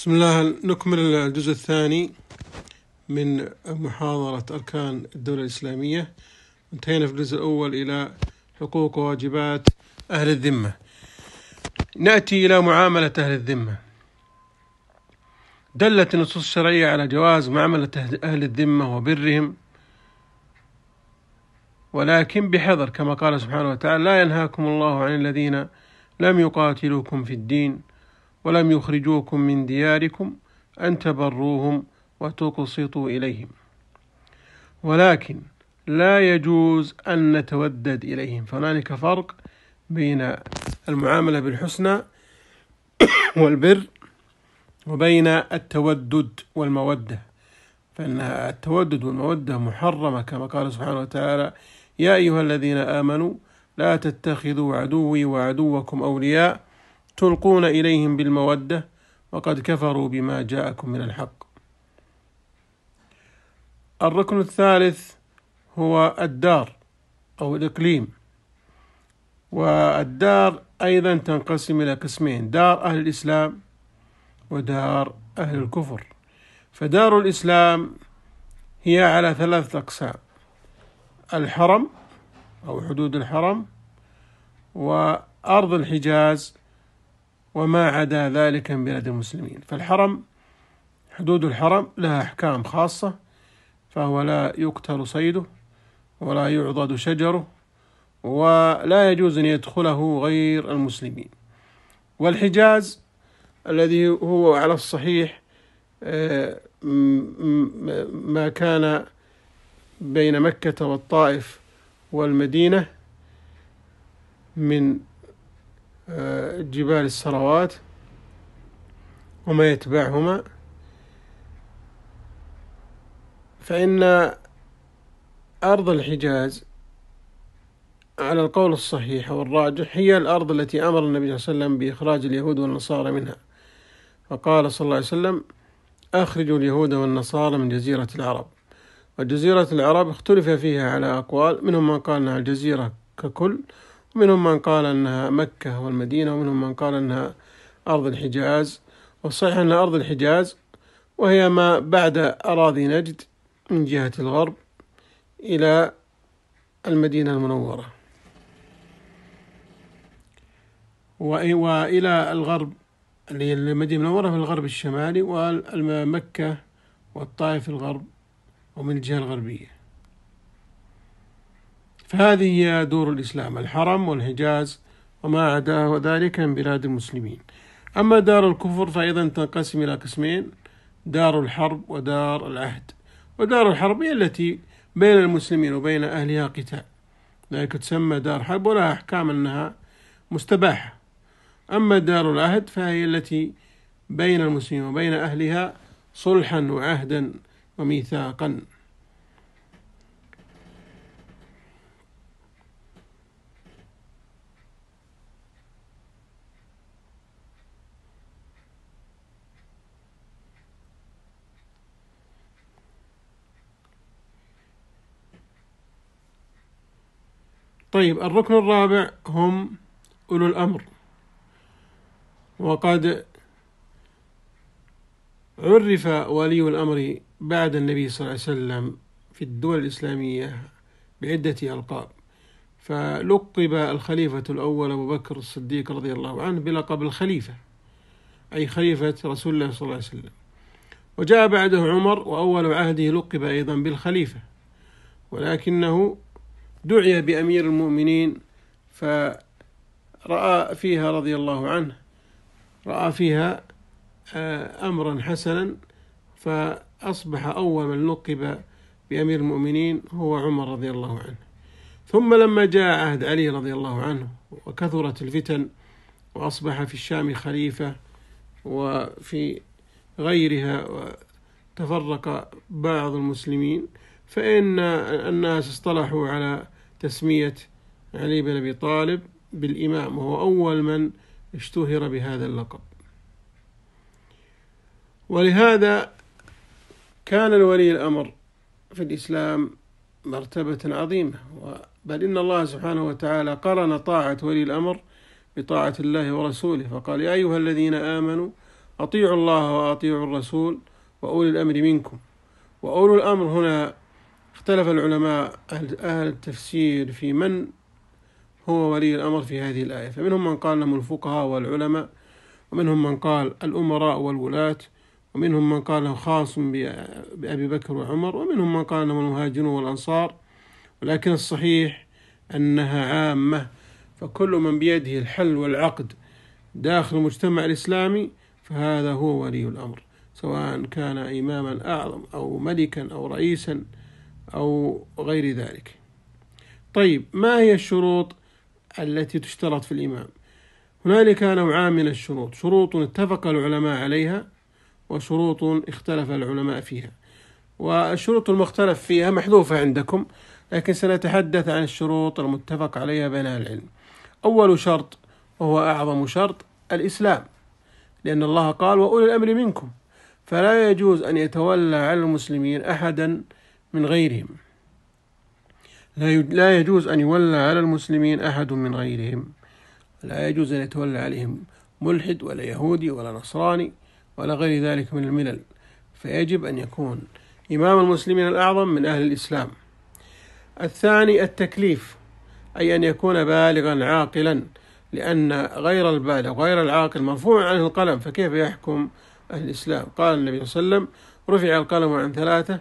بسم الله نكمل الجزء الثاني من محاضرة أركان الدولة الإسلامية انتهينا في الجزء الأول إلى حقوق وواجبات أهل الذمة نأتي إلى معاملة أهل الذمة دلت النصوص الشرعية على جواز معاملة أهل الذمة وبرهم ولكن بحذر كما قال سبحانه وتعالى لا ينهاكم الله عن الذين لم يقاتلوكم في الدين ولم يخرجوكم من دياركم أن تبروهم وتقسطوا إليهم ولكن لا يجوز أن نتودد إليهم فهنالك فرق بين المعاملة بالحسنى والبر وبين التودد والمودة فإن التودد والمودة محرمة كما قال سبحانه وتعالى يا أيها الذين آمنوا لا تتخذوا عدوي وعدوكم أولياء تلقون إليهم بالمودة وقد كفروا بما جاءكم من الحق الركن الثالث هو الدار أو الإقليم والدار أيضا تنقسم إلى قسمين دار أهل الإسلام ودار أهل الكفر فدار الإسلام هي على ثلاثة أقسام الحرم أو حدود الحرم وأرض الحجاز وما عدا ذلك من بلاد المسلمين فالحرم حدود الحرم لها أحكام خاصة فهو لا يقتل صيده ولا يعضد شجره ولا يجوز أن يدخله غير المسلمين والحجاز الذي هو على الصحيح ما كان بين مكة والطائف والمدينة من جبال السروات وما يتبعهما فإن أرض الحجاز على القول الصحيح والراجح هي الأرض التي أمر النبي صلى الله عليه وسلم بإخراج اليهود والنصارى منها فقال صلى الله عليه وسلم أخرجوا اليهود والنصارى من جزيرة العرب وجزيرة العرب اختلف فيها على أقوال منهم من قال أنها الجزيرة ككل ومنهم من قال أنها مكة والمدينة ومنهم من قال أنها أرض الحجاز والصحيح أنها أرض الحجاز وهي ما بعد أراضي نجد من جهة الغرب إلى المدينة المنورة وإلى الغرب اللي هي المدينة المنورة في الغرب الشمالي ومكة والطائف الغرب ومن الجهة الغربية فهذه هي دور الإسلام الحرم والحجاز وما عداه وذلك من بلاد المسلمين أما دار الكفر فأيضا تنقسم إلى قسمين دار الحرب ودار العهد ودار الحرب هي التي بين المسلمين وبين أهلها قتال ذلك تسمى دار حرب ولها أحكام أنها مستباحة أما دار العهد فهي التي بين المسلمين وبين أهلها صلحا وعهدا وميثاقا طيب الركن الرابع هم أولو الأمر وقد عرف ولي الأمر بعد النبي صلى الله عليه وسلم في الدول الإسلامية بعدة ألقاب فلقب الخليفة الأول أبو بكر الصديق رضي الله عنه بلقب الخليفة أي خليفة رسول الله صلى الله عليه وسلم وجاء بعده عمر وأول عهده لقب أيضا بالخليفة ولكنه دعي بأمير المؤمنين فرأى فيها رضي الله عنه رأى فيها آه، أمرا حسنا فأصبح أول من لقب بأمير المؤمنين هو عمر رضي الله عنه ثم لما جاء عهد علي رضي الله عنه وكثرت الفتن وأصبح في الشام خليفة وفي غيرها تفرق بعض المسلمين فإن الناس اصطلحوا على تسمية علي بن أبي طالب بالإمام وهو أول من اشتهر بهذا اللقب ولهذا كان الولي الأمر في الإسلام مرتبة عظيمة بل إن الله سبحانه وتعالى قرن طاعة ولي الأمر بطاعة الله ورسوله فقال يا أيها الذين آمنوا أطيعوا الله وأطيعوا الرسول وأولي الأمر منكم وأولو الأمر هنا اختلف العلماء أهل التفسير في من هو ولي الأمر في هذه الآية فمنهم من قال لهم الفقهاء والعلماء ومنهم من قال الأمراء والولاة ومنهم من قال خاص بأبي بكر وعمر ومنهم من قال لهم المهاجرون والأنصار ولكن الصحيح أنها عامة فكل من بيده الحل والعقد داخل المجتمع الإسلامي فهذا هو ولي الأمر سواء كان إماما أعظم أو ملكا أو رئيسا أو غير ذلك طيب ما هي الشروط التي تشترط في الإمام هنالك نوعان من الشروط شروط اتفق العلماء عليها وشروط اختلف العلماء فيها والشروط المختلف فيها محذوفة عندكم لكن سنتحدث عن الشروط المتفق عليها بين العلم أول شرط وهو أعظم شرط الإسلام لأن الله قال وأولي الأمر منكم فلا يجوز أن يتولى على المسلمين أحدا من غيرهم لا يجوز أن يولى على المسلمين أحد من غيرهم لا يجوز أن يتولى عليهم ملحد ولا يهودي ولا نصراني ولا غير ذلك من الملل فيجب أن يكون إمام المسلمين الأعظم من أهل الإسلام الثاني التكليف أي أن يكون بالغا عاقلا لأن غير البالغ غير العاقل مرفوع عنه القلم فكيف يحكم أهل الإسلام قال النبي صلى الله عليه وسلم رفع القلم عن ثلاثة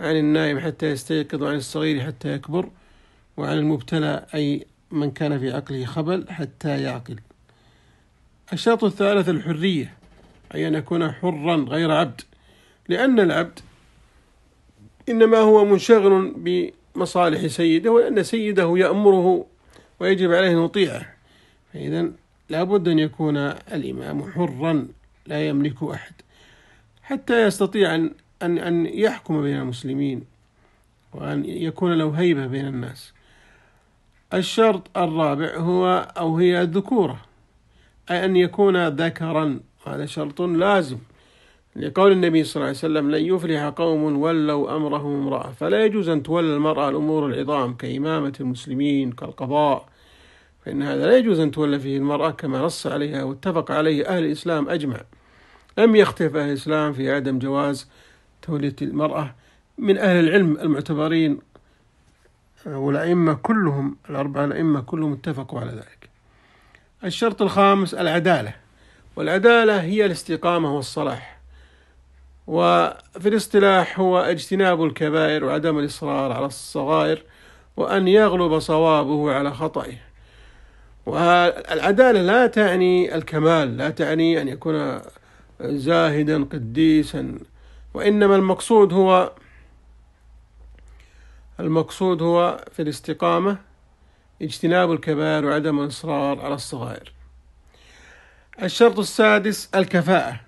عن النائم حتى يستيقظ وعن الصغير حتى يكبر وعن المبتلى أي من كان في عقله خبل حتى يعقل الشرط الثالث الحرية أي أن يكون حرا غير عبد لأن العبد إنما هو منشغل بمصالح سيده ولأن سيده يأمره ويجب عليه أن يطيعه فإذا لابد أن يكون الإمام حرا لا يملك أحد حتى يستطيع أن أن أن يحكم بين المسلمين وأن يكون له هيبة بين الناس الشرط الرابع هو أو هي الذكورة أي أن يكون ذكرا هذا شرط لازم لقول النبي صلى الله عليه وسلم لن يفلح قوم ولوا أمرهم امرأة فلا يجوز أن تولى المرأة الأمور العظام كإمامة المسلمين كالقضاء فإن هذا لا يجوز أن تولى فيه المرأة كما نص عليها واتفق عليه أهل الإسلام أجمع لم يختلف أهل الإسلام في عدم جواز تولية المرأة من أهل العلم المعتبرين آه، والأئمة كلهم الأربعة الأئمة كلهم اتفقوا على ذلك الشرط الخامس العدالة والعدالة هي الاستقامة والصلاح وفي الاصطلاح هو اجتناب الكبائر وعدم الإصرار على الصغائر وأن يغلب صوابه على خطئه والعدالة لا تعني الكمال لا تعني أن يكون زاهدا قديسا وإنما المقصود هو المقصود هو في الاستقامة اجتناب الكبائر وعدم الإصرار على الصغائر الشرط السادس الكفاءة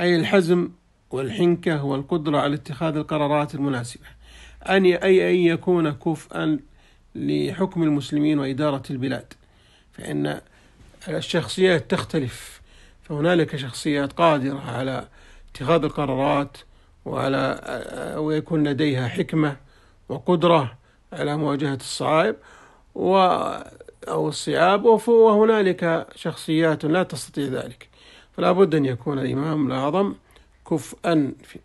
أي الحزم والحنكة والقدرة على اتخاذ القرارات المناسبة أن أي أن يكون كفءا لحكم المسلمين وإدارة البلاد فإن الشخصيات تختلف فهنالك شخصيات قادرة على اتخاذ القرارات وعلى ويكون لديها حكمة وقدرة على مواجهة الصعائب و أو الصعاب وهنالك شخصيات لا تستطيع ذلك فلا بد أن يكون الإمام الأعظم كفءا في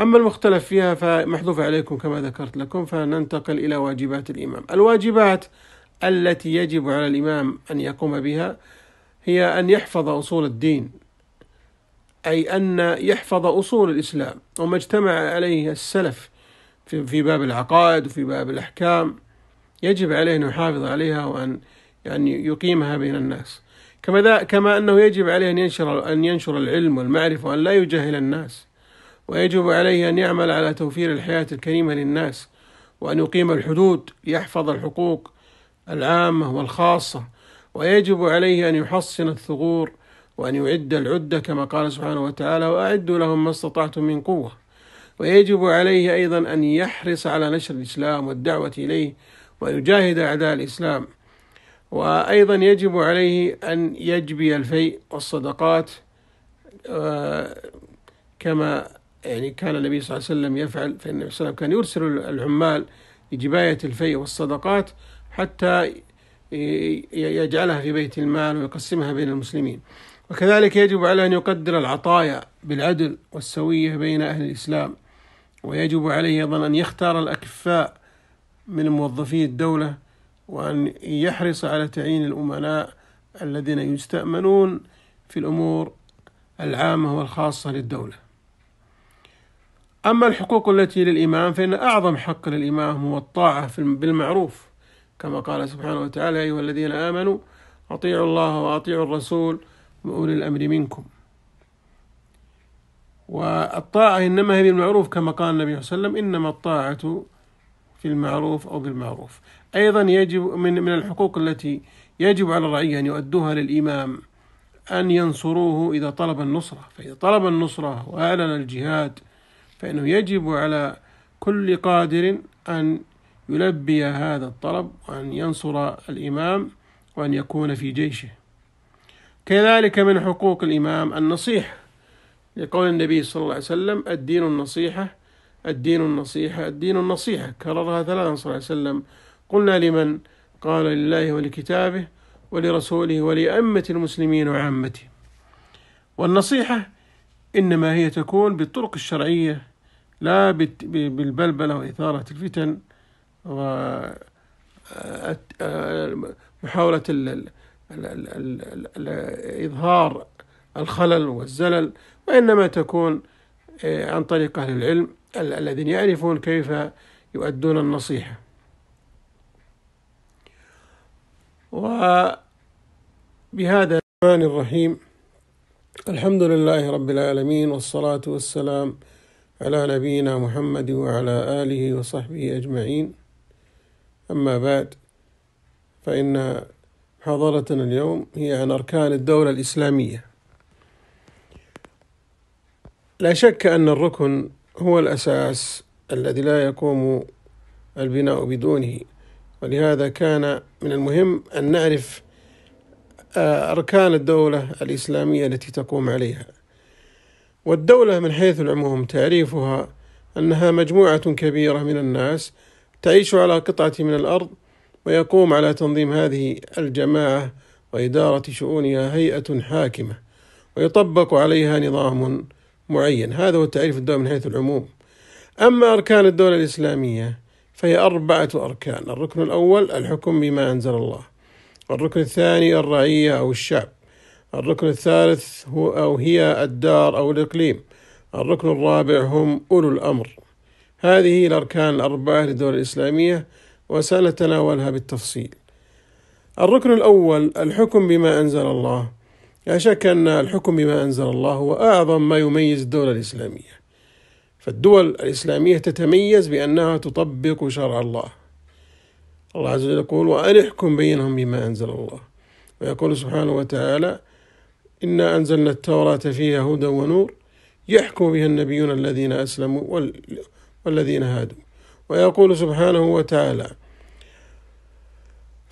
أما المختلف فيها فمحذوف عليكم كما ذكرت لكم فننتقل إلى واجبات الإمام الواجبات التي يجب على الإمام أن يقوم بها هي أن يحفظ أصول الدين أي أن يحفظ أصول الإسلام وما اجتمع عليه السلف في باب العقائد وفي باب الأحكام يجب عليه أن يحافظ عليها وأن يعني يقيمها بين الناس كما ذا كما أنه يجب عليه أن ينشر أن ينشر العلم والمعرفة وأن لا يجهل الناس ويجب عليه أن يعمل على توفير الحياة الكريمة للناس وأن يقيم الحدود يحفظ الحقوق العامة والخاصة ويجب عليه أن يحصن الثغور وأن يعد العدة كما قال سبحانه وتعالى وأعدوا لهم ما استطعتم من قوة ويجب عليه أيضا أن يحرص على نشر الإسلام والدعوة إليه ويجاهد أعداء الإسلام وأيضا يجب عليه أن يجبي الفيء والصدقات آه، كما يعني كان النبي صلى الله عليه وسلم يفعل فإن النبي صلى الله عليه وسلم كان يرسل العمال لجباية الفيء والصدقات حتى يجعلها في بيت المال ويقسمها بين المسلمين وكذلك يجب على أن يقدر العطايا بالعدل والسوية بين أهل الإسلام ويجب عليه أيضا أن يختار الأكفاء من موظفي الدولة وأن يحرص على تعيين الأمناء الذين يستأمنون في الأمور العامة والخاصة للدولة أما الحقوق التي للإمام فإن أعظم حق للإمام هو الطاعة بالمعروف كما قال سبحانه وتعالى أيها الذين آمنوا أطيعوا الله وأطيعوا الرسول وأولي الأمر منكم والطاعة إنما هي بالمعروف كما قال النبي صلى الله عليه وسلم إنما الطاعة في المعروف أو بالمعروف أيضا يجب من من الحقوق التي يجب على الرعية أن يؤدوها للإمام أن ينصروه إذا طلب النصرة فإذا طلب النصرة وأعلن الجهاد فإنه يجب على كل قادر أن يلبي هذا الطلب وأن ينصر الإمام وأن يكون في جيشه كذلك من حقوق الإمام النصيحة لقول النبي صلى الله عليه وسلم الدين النصيحة الدين النصيحة الدين النصيحة كررها ثلاثا صلى الله عليه وسلم قلنا لمن قال لله ولكتابه ولرسوله ولأمة المسلمين وعامته والنصيحة إنما هي تكون بالطرق الشرعية لا بالبلبلة وإثارة الفتن ومحاولة آه، آه، آه، إظهار الخلل والزلل وإنما تكون آه، عن طريق أهل العلم الذين يعرفون كيف يؤدون النصيحة وبهذا الرحمن الرحيم الحمد لله رب العالمين والصلاة والسلام على نبينا محمد وعلى آله وصحبه أجمعين أما بعد فإن محاضرتنا اليوم هي عن أركان الدولة الإسلامية لا شك أن الركن هو الأساس الذي لا يقوم البناء بدونه ولهذا كان من المهم أن نعرف آه، أركان الدولة الإسلامية التي تقوم عليها والدولة من حيث العموم تعريفها أنها مجموعة كبيرة من الناس تعيش على قطعة من الأرض ويقوم على تنظيم هذه الجماعة وإدارة شؤونها هيئة حاكمة ويطبق عليها نظام معين هذا هو التعريف الدولة من حيث العموم أما أركان الدولة الإسلامية فهي أربعة أركان الركن الأول الحكم بما أنزل الله الركن الثاني الرعية أو الشعب الركن الثالث هو أو هي الدار أو الإقليم الركن الرابع هم أولو الأمر هذه الأركان الأربعة للدولة الإسلامية وسنتناولها بالتفصيل. الركن الأول الحكم بما أنزل الله. لا شك أن الحكم بما أنزل الله هو أعظم ما يميز الدولة الإسلامية. فالدول الإسلامية تتميز بأنها تطبق شرع الله. الله عز وجل يقول: وأن احكم بينهم بما أنزل الله. ويقول سبحانه وتعالى: إنا أنزلنا التوراة فيها هدى ونور يحكم بها النبيون الذين أسلموا والذين هادوا ويقول سبحانه وتعالى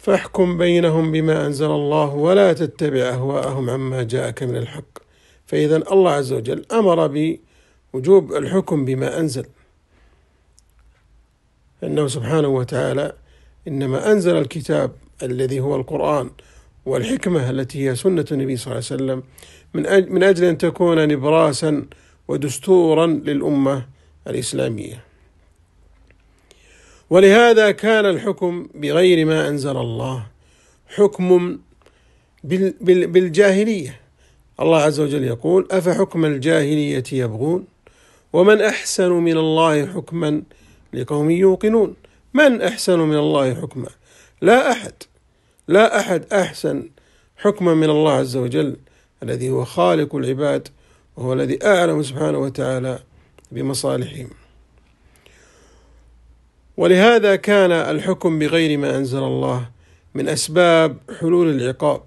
فاحكم بينهم بما أنزل الله ولا تتبع أهواءهم عما جاءك من الحق فإذا الله عز وجل أمر بوجوب الحكم بما أنزل أنه سبحانه وتعالى إنما أنزل الكتاب الذي هو القرآن والحكمة التي هي سنة النبي صلى الله عليه وسلم من أجل أن تكون نبراسا ودستورا للأمة الإسلامية ولهذا كان الحكم بغير ما انزل الله حكم بالجاهليه الله عز وجل يقول افحكم الجاهليه يبغون ومن احسن من الله حكما لقوم يوقنون من احسن من الله حكما لا احد لا احد احسن حكما من الله عز وجل الذي هو خالق العباد وهو الذي اعلم سبحانه وتعالى بمصالحهم ولهذا كان الحكم بغير ما انزل الله من اسباب حلول العقاب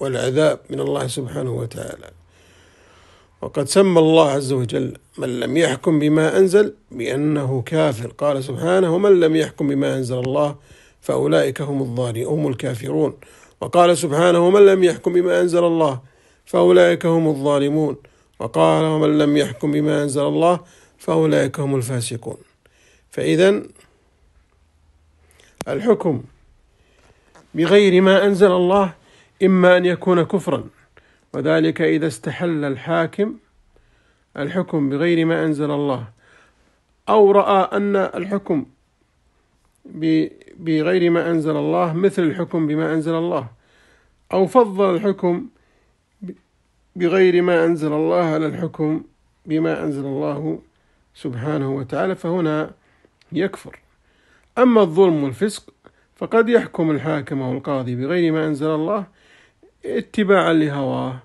والعذاب من الله سبحانه وتعالى وقد سمى الله عز وجل من لم يحكم بما انزل بانه كافر قال سبحانه ومن لم يحكم بما انزل الله فاولئك هم الظالمون هم الكافرون وقال سبحانه ومن لم يحكم بما انزل الله فاولئك هم الظالمون وقال ومن لم يحكم بما انزل الله فاولئك هم الفاسقون فاذا الحكم بغير ما أنزل الله إما أن يكون كفرا وذلك إذا استحل الحاكم الحكم بغير ما أنزل الله أو رأى أن الحكم بغير ما أنزل الله مثل الحكم بما أنزل الله أو فضل الحكم بغير ما أنزل الله على الحكم بما أنزل الله سبحانه وتعالى فهنا يكفر أما الظلم والفسق فقد يحكم الحاكم أو القاضي بغير ما أنزل الله اتباعا لهواه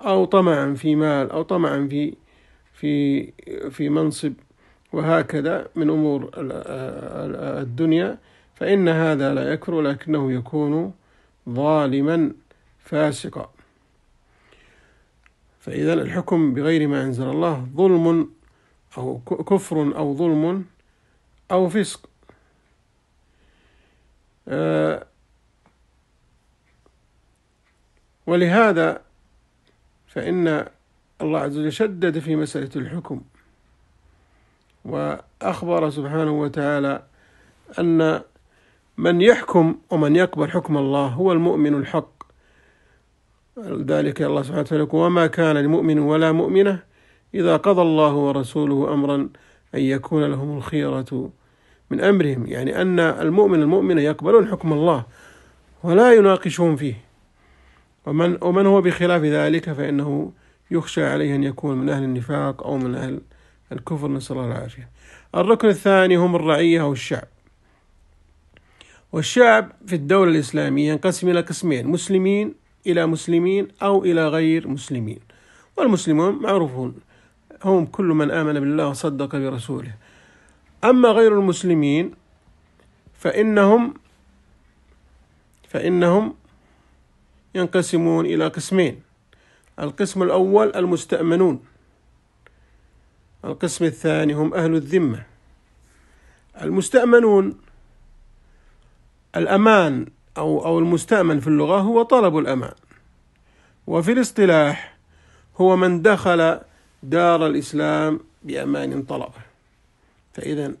أو طمعا في مال أو طمعا في في في منصب وهكذا من أمور الدنيا فإن هذا لا يكفر ولكنه يكون ظالما فاسقا فإذا الحكم بغير ما أنزل الله ظلم أو كفر أو ظلم أو فسق أه، ولهذا فإن الله عز وجل شدد في مسألة الحكم وأخبر سبحانه وتعالى أن من يحكم ومن يقبل حكم الله هو المؤمن الحق ذلك الله سبحانه وتعالى وما كان لمؤمن ولا مؤمنة إذا قضى الله ورسوله أمرا أن يكون لهم الخيرة من أمرهم يعني أن المؤمن المؤمن يقبلون حكم الله ولا يناقشون فيه ومن, ومن هو بخلاف ذلك فإنه يخشى عليه أن يكون من أهل النفاق أو من أهل الكفر نسأل الله العافية الركن الثاني هم الرعية أو الشعب والشعب في الدولة الإسلامية ينقسم إلى قسمين مسلمين إلى مسلمين أو إلى غير مسلمين والمسلمون معروفون هم كل من آمن بالله وصدق برسوله أما غير المسلمين فإنهم فإنهم ينقسمون إلى قسمين القسم الأول المستأمنون القسم الثاني هم أهل الذمة المستأمنون الأمان أو أو المستأمن في اللغة هو طلب الأمان وفي الاصطلاح هو من دخل دار الإسلام بأمان طلبه فإذا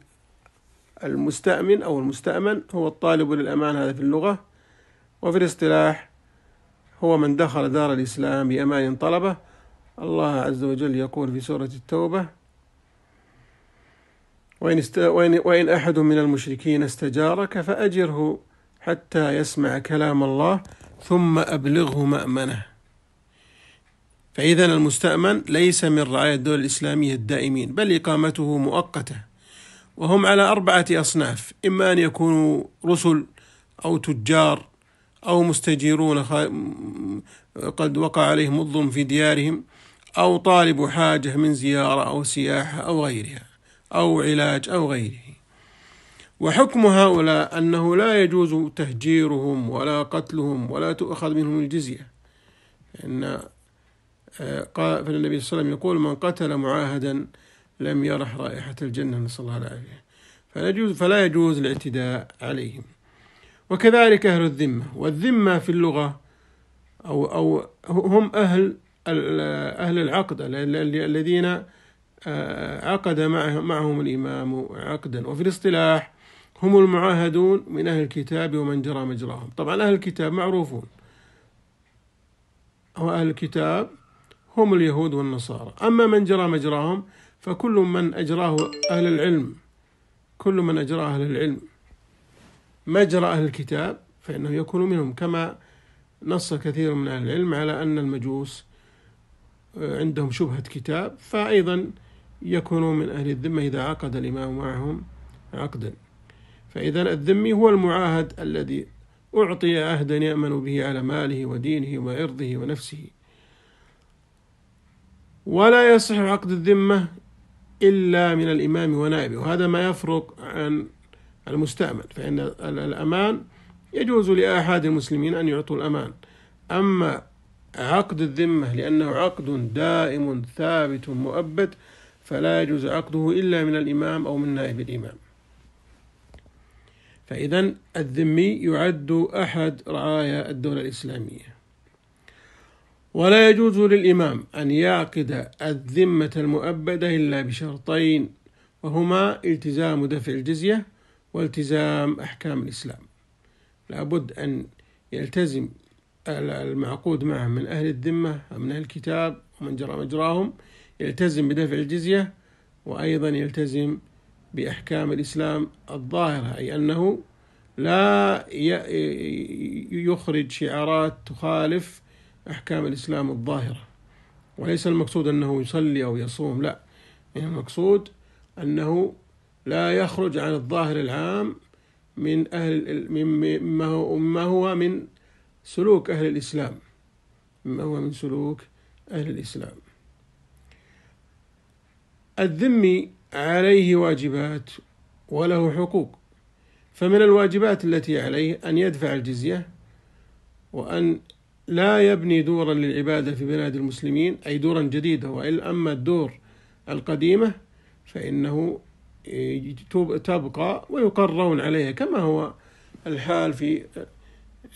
المستأمن أو المستأمن هو الطالب للأمان هذا في اللغة وفي الاصطلاح هو من دخل دار الإسلام بأمان طلبه الله عز وجل يقول في سورة التوبة وإن, است... وإن... وإن أحد من المشركين استجارك فأجره حتى يسمع كلام الله ثم أبلغه مأمنه فإذا المستأمن ليس من رعاية الدول الإسلامية الدائمين بل إقامته مؤقتة وهم على أربعة أصناف إما أن يكونوا رسل أو تجار أو مستجيرون قد وقع عليهم الظلم في ديارهم أو طالب حاجة من زيارة أو سياحة أو غيرها أو علاج أو غيره وحكم هؤلاء أنه لا يجوز تهجيرهم ولا قتلهم ولا تؤخذ منهم الجزية آه، قال فالنبي صلى الله عليه وسلم يقول من قتل معاهدا لم يرح رائحة الجنة نسأل الله العافية فلا يجوز, فلا يجوز الاعتداء عليهم وكذلك أهل الذمة والذمة في اللغة أو, أو هم أهل أهل العقد الذين آه، عقد معهم الإمام عقدا وفي الاصطلاح هم المعاهدون من أهل الكتاب ومن جرى مجراهم طبعا أهل الكتاب معروفون وأهل الكتاب هم اليهود والنصارى أما من جرى مجراهم فكل من أجراه أهل العلم كل من أجراه أهل العلم مجرى أهل الكتاب فإنه يكون منهم كما نص كثير من أهل العلم على أن المجوس آه، عندهم شبهة كتاب فأيضا يكونوا من أهل الذمة إذا عقد الإمام معهم عقدا فإذا الذمي هو المعاهد الذي أعطي عهدا يأمن به على ماله ودينه وعرضه ونفسه ولا يصح عقد الذمة إلا من الإمام ونائبه وهذا ما يفرق عن المستأمن فإن الأمان يجوز لأحد المسلمين أن يعطوا الأمان أما عقد الذمة لأنه عقد دائم ثابت مؤبد فلا يجوز عقده إلا من الإمام أو من نائب الإمام فإذا الذمي يعد أحد رعايا الدولة الإسلامية ولا يجوز للإمام أن يعقد الذمة المؤبدة إلا بشرطين وهما التزام دفع الجزية والتزام أحكام الإسلام لابد أن يلتزم المعقود معه من أهل الذمة من أهل الكتاب ومن جرى مجراهم يلتزم بدفع الجزية وأيضا يلتزم بأحكام الإسلام الظاهرة أي أنه لا يخرج شعارات تخالف أحكام الإسلام الظاهرة وليس المقصود أنه يصلي أو يصوم لا يعني المقصود أنه لا يخرج عن الظاهر العام من أهل مما هو, مما هو من سلوك أهل الإسلام مما هو من سلوك أهل الإسلام الذمي عليه واجبات وله حقوق فمن الواجبات التي عليه أن يدفع الجزية وأن لا يبني دورا للعبادة في بلاد المسلمين أي دورا جديدة وإلا أما الدور القديمة فإنه تبقى ويقرون عليها كما هو الحال في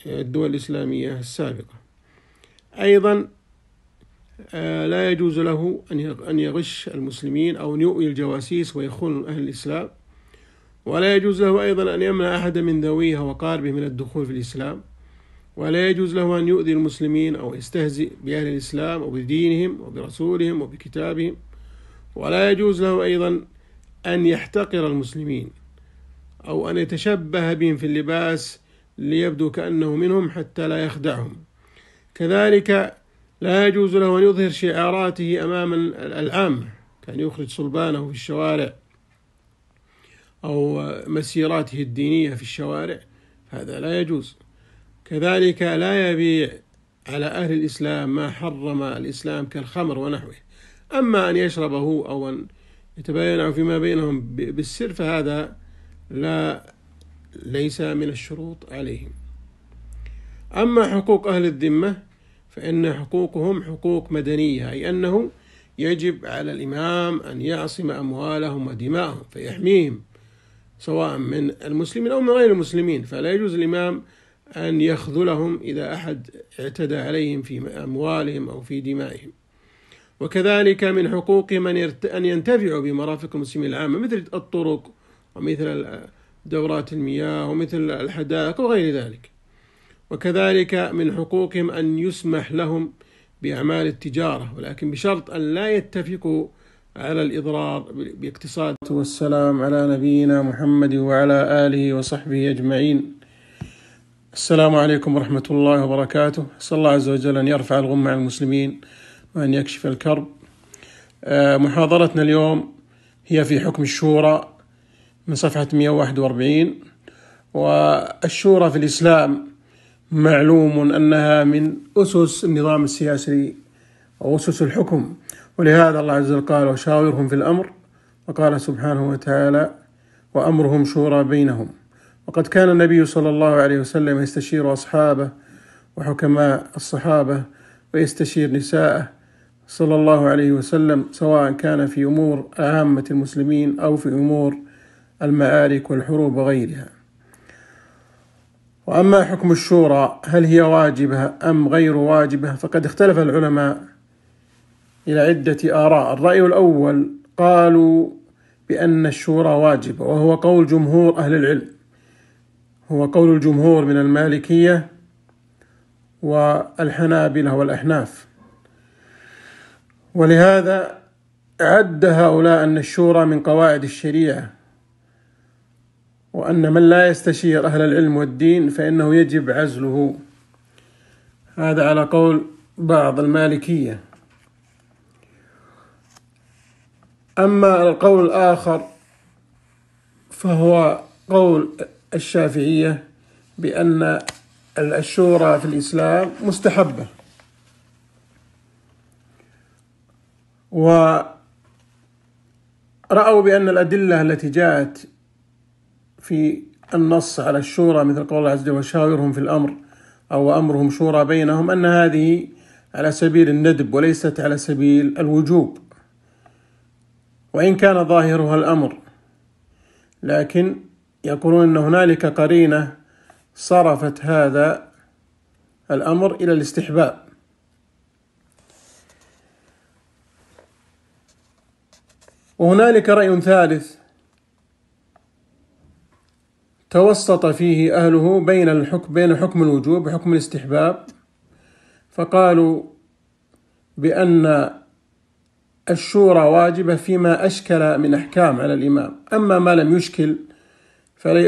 الدول الإسلامية السابقة أيضا آه، لا يجوز له أن يغش المسلمين أو أن يؤوي الجواسيس ويخون أهل الإسلام ولا يجوز له أيضا أن يمنع أحدا من ذويه وقاربه من الدخول في الإسلام ولا يجوز له أن يؤذي المسلمين أو يستهزئ بأهل الإسلام أو بدينهم وبرسولهم وبكتابهم ولا يجوز له أيضا أن يحتقر المسلمين أو أن يتشبه بهم في اللباس ليبدو كأنه منهم حتى لا يخدعهم كذلك لا يجوز له أن يظهر شعاراته أمام العامة كأن يخرج صلبانه في الشوارع أو مسيراته الدينية في الشوارع هذا لا يجوز كذلك لا يبيع على أهل الإسلام ما حرم الإسلام كالخمر ونحوه أما أن يشربه أو أن يتباين فيما بينهم بالسر فهذا لا ليس من الشروط عليهم أما حقوق أهل الذمة فإن حقوقهم حقوق مدنية أي أنه يجب على الإمام أن يعصم أموالهم ودماءهم فيحميهم سواء من المسلمين أو من غير المسلمين فلا يجوز الإمام أن يخذلهم إذا أحد اعتدى عليهم في أموالهم أو في دمائهم وكذلك من حقوق من يرت... أن ينتفعوا بمرافق المسلمين العامة مثل الطرق ومثل دورات المياه ومثل الحدائق وغير ذلك وكذلك من حقوقهم أن يسمح لهم بأعمال التجارة ولكن بشرط أن لا يتفقوا على الإضرار باقتصاد والسلام على نبينا محمد وعلى آله وصحبه أجمعين السلام عليكم ورحمة الله وبركاته أسأل الله عز وجل أن يرفع الغمة عن المسلمين وأن يكشف الكرب آه، محاضرتنا اليوم هي في حكم الشورى من صفحة 141 والشورى في الإسلام معلوم أنها من أسس النظام السياسي أو أسس الحكم ولهذا الله عز وجل قال وشاورهم في الأمر وقال سبحانه وتعالى وأمرهم شورى بينهم وقد كان النبي صلى الله عليه وسلم يستشير أصحابه وحكماء الصحابة ويستشير نساءه صلى الله عليه وسلم سواء كان في أمور عامة المسلمين أو في أمور المعارك والحروب وغيرها وأما حكم الشورى هل هي واجبة أم غير واجبة فقد اختلف العلماء إلى عدة آراء الرأي الأول قالوا بأن الشورى واجبة وهو قول جمهور أهل العلم هو قول الجمهور من المالكية والحنابلة والأحناف ولهذا عد هؤلاء أن الشورى من قواعد الشريعة وأن من لا يستشير أهل العلم والدين فإنه يجب عزله هذا على قول بعض المالكية أما القول الآخر فهو قول الشافعية بأن الشورى في الإسلام مستحبة ورأوا بأن الأدلة التي جاءت في النص على الشورى مثل قول الله عز وجل وشاورهم في الأمر أو أمرهم شورى بينهم أن هذه على سبيل الندب وليست على سبيل الوجوب وإن كان ظاهرها الأمر لكن يقولون أن هنالك قرينة صرفت هذا الأمر إلى الاستحباب وهنالك رأي ثالث توسط فيه أهله بين الحكم بين حكم الوجوب وحكم الاستحباب فقالوا بأن الشورى واجبة فيما أشكل من أحكام على الإمام أما ما لم يشكل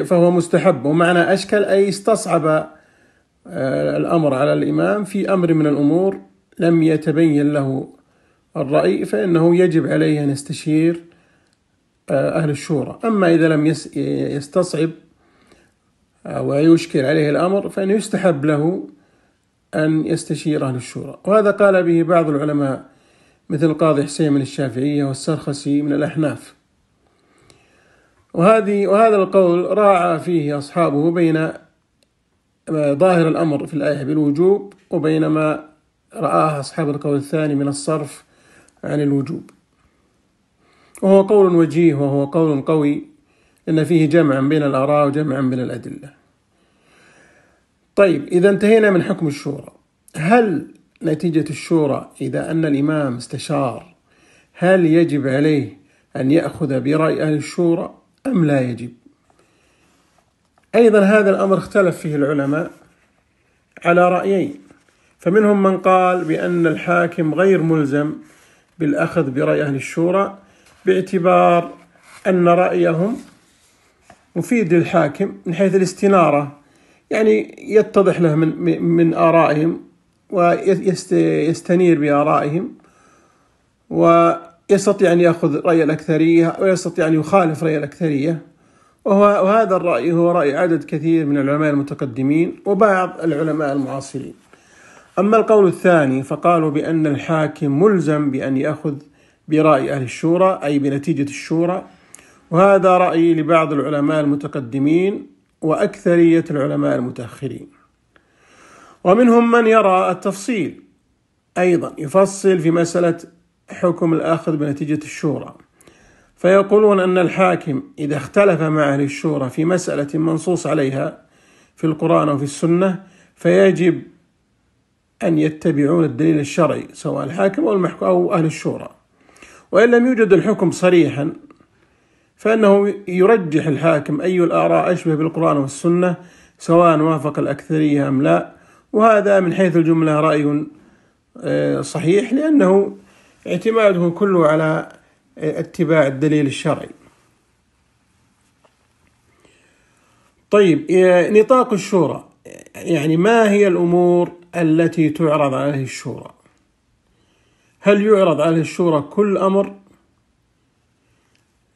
فهو مستحب ومعنى أشكل أي استصعب آه، الأمر على الإمام في أمر من الأمور لم يتبين له الرأي فإنه يجب عليه أن يستشير آه، أهل الشورى أما إذا لم يستصعب آه، ويشكل عليه الأمر فإنه يستحب له أن يستشير أهل الشورى وهذا قال به بعض العلماء مثل القاضي حسين من الشافعية والسرخسي من الأحناف وهذه وهذا القول راعى فيه أصحابه بين آه، ظاهر الأمر في الآية بالوجوب وبينما رآه أصحاب القول الثاني من الصرف عن الوجوب وهو قول وجيه وهو قول قوي إن فيه جمعا بين الآراء وجمعا بين الأدلة طيب إذا انتهينا من حكم الشورى هل نتيجة الشورى إذا أن الإمام استشار هل يجب عليه أن يأخذ برأي أهل الشورى أم لا يجب أيضا هذا الأمر اختلف فيه العلماء على رأيين فمنهم من قال بأن الحاكم غير ملزم بالأخذ برأي أهل الشورى باعتبار أن رأيهم مفيد للحاكم من حيث الاستنارة يعني يتضح له من من آرائهم ويستنير بآرائهم و يستطيع أن يأخذ رأي الأكثرية ويستطيع أن يخالف رأي الأكثرية وهو وهذا الرأي هو رأي عدد كثير من العلماء المتقدمين وبعض العلماء المعاصرين أما القول الثاني فقالوا بأن الحاكم ملزم بأن يأخذ برأي أهل الشورى أي بنتيجة الشورى وهذا رأي لبعض العلماء المتقدمين وأكثرية العلماء المتأخرين ومنهم من يرى التفصيل أيضا يفصل في مسألة حكم الأخذ بنتيجة الشورى فيقولون أن الحاكم إذا اختلف مع أهل الشورى في مسألة منصوص عليها في القرآن أو في السنة فيجب أن يتبعون الدليل الشرعي سواء الحاكم أو المحكوم أو أهل الشورى وإن لم يوجد الحكم صريحا فإنه يرجح الحاكم أي الآراء أشبه بالقرآن والسنة سواء وافق الأكثرية أم لا وهذا من حيث الجملة رأي آه، صحيح لأنه اعتماده كله على اتباع الدليل الشرعي طيب نطاق الشورى يعني ما هي الأمور التي تعرض عليه الشورى هل يعرض عليه الشورى كل أمر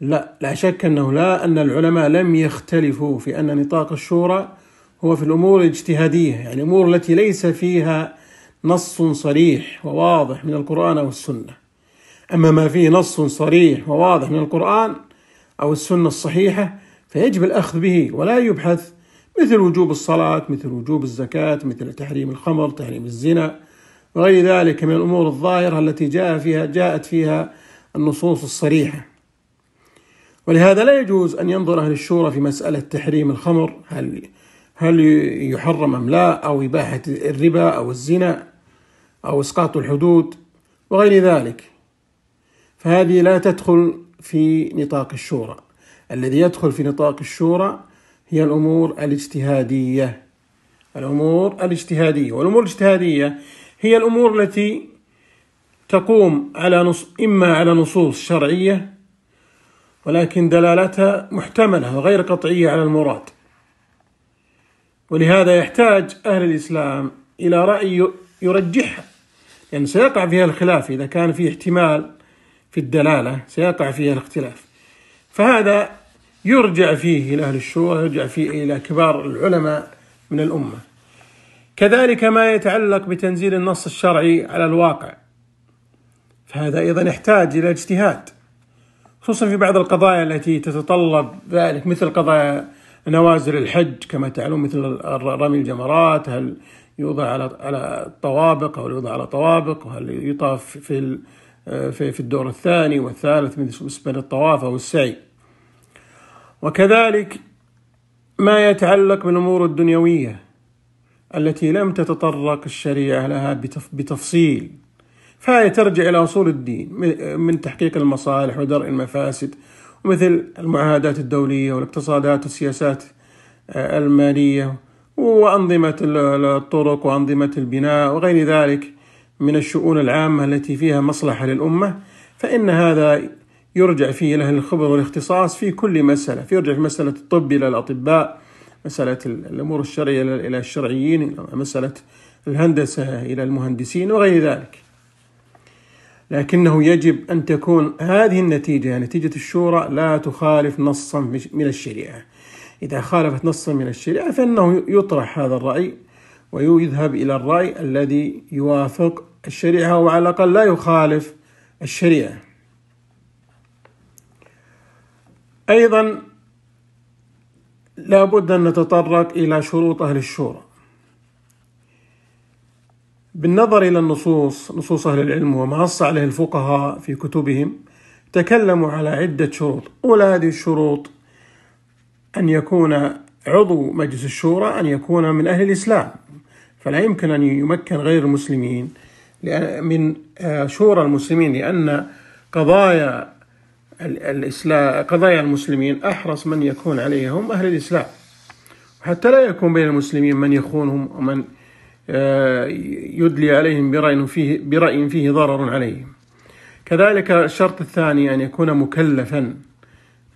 لا لا شك أنه لا أن العلماء لم يختلفوا في أن نطاق الشورى هو في الأمور الاجتهادية يعني الأمور التي ليس فيها نص صريح وواضح من القرآن والسنة أما ما فيه نص صريح وواضح من القرآن أو السنة الصحيحة فيجب الأخذ به ولا يبحث مثل وجوب الصلاة مثل وجوب الزكاة مثل تحريم الخمر تحريم الزنا وغير ذلك من الأمور الظاهرة التي جاء فيها جاءت فيها النصوص الصريحة ولهذا لا يجوز أن ينظر أهل الشورى في مسألة تحريم الخمر هل هل يحرم أم لا أو إباحة الربا أو الزنا أو إسقاط الحدود وغير ذلك فهذه لا تدخل في نطاق الشورى الذي يدخل في نطاق الشورى هي الأمور الاجتهادية الأمور الاجتهادية والأمور الاجتهادية هي الأمور التي تقوم على نص إما على نصوص شرعية ولكن دلالتها محتملة وغير قطعية على المراد ولهذا يحتاج أهل الإسلام إلى رأي يرجحها لأن يعني سيقع فيها الخلاف إذا كان فيه احتمال في الدلالة سيقع فيها الاختلاف فهذا يرجع فيه إلى أهل الشورى يرجع فيه إلى كبار العلماء من الأمة كذلك ما يتعلق بتنزيل النص الشرعي على الواقع فهذا أيضا يحتاج إلى اجتهاد خصوصا في بعض القضايا التي تتطلب ذلك مثل قضايا نوازل الحج كما تعلمون مثل رمي الجمرات هل يوضع على على طوابق او يوضع على طوابق وهل يطاف في آه، في الدور الثاني والثالث بالنسبة للطواف أو السعي وكذلك ما يتعلق بالأمور الدنيوية التي لم تتطرق الشريعة لها بتفصيل فهي ترجع إلى أصول الدين من تحقيق المصالح ودرء المفاسد ومثل المعاهدات الدولية والاقتصادات والسياسات آه، المالية وأنظمة الطرق وأنظمة البناء وغير ذلك من الشؤون العامة التي فيها مصلحة للأمة فإن هذا يرجع فيه لأهل الخبر والاختصاص في كل مسألة فيرجع في مسألة الطب إلى الأطباء مسألة الأمور الشرعية إلى الشرعيين مسألة الهندسة إلى المهندسين وغير ذلك لكنه يجب أن تكون هذه النتيجة نتيجة الشورى لا تخالف نصا من الشريعة إذا خالفت نصا من الشريعة فإنه يطرح هذا الرأي ويذهب إلى الرأي الذي يوافق الشريعة أو على الأقل لا يخالف الشريعة أيضا لا بد أن نتطرق إلى شروط أهل الشورى بالنظر إلى النصوص نصوص أهل العلم وما نص عليه الفقهاء في كتبهم تكلموا على عدة شروط أولى هذه الشروط أن يكون عضو مجلس الشورى أن يكون من أهل الإسلام فلا يمكن أن يمكن غير المسلمين من آه، شورى المسلمين لأن قضايا الإسلام قضايا المسلمين أحرص من يكون عليهم هم أهل الإسلام حتى لا يكون بين المسلمين من يخونهم ومن آه، يدلي عليهم برأي فيه, برأي فيه ضرر عليهم كذلك الشرط الثاني أن يكون مكلفا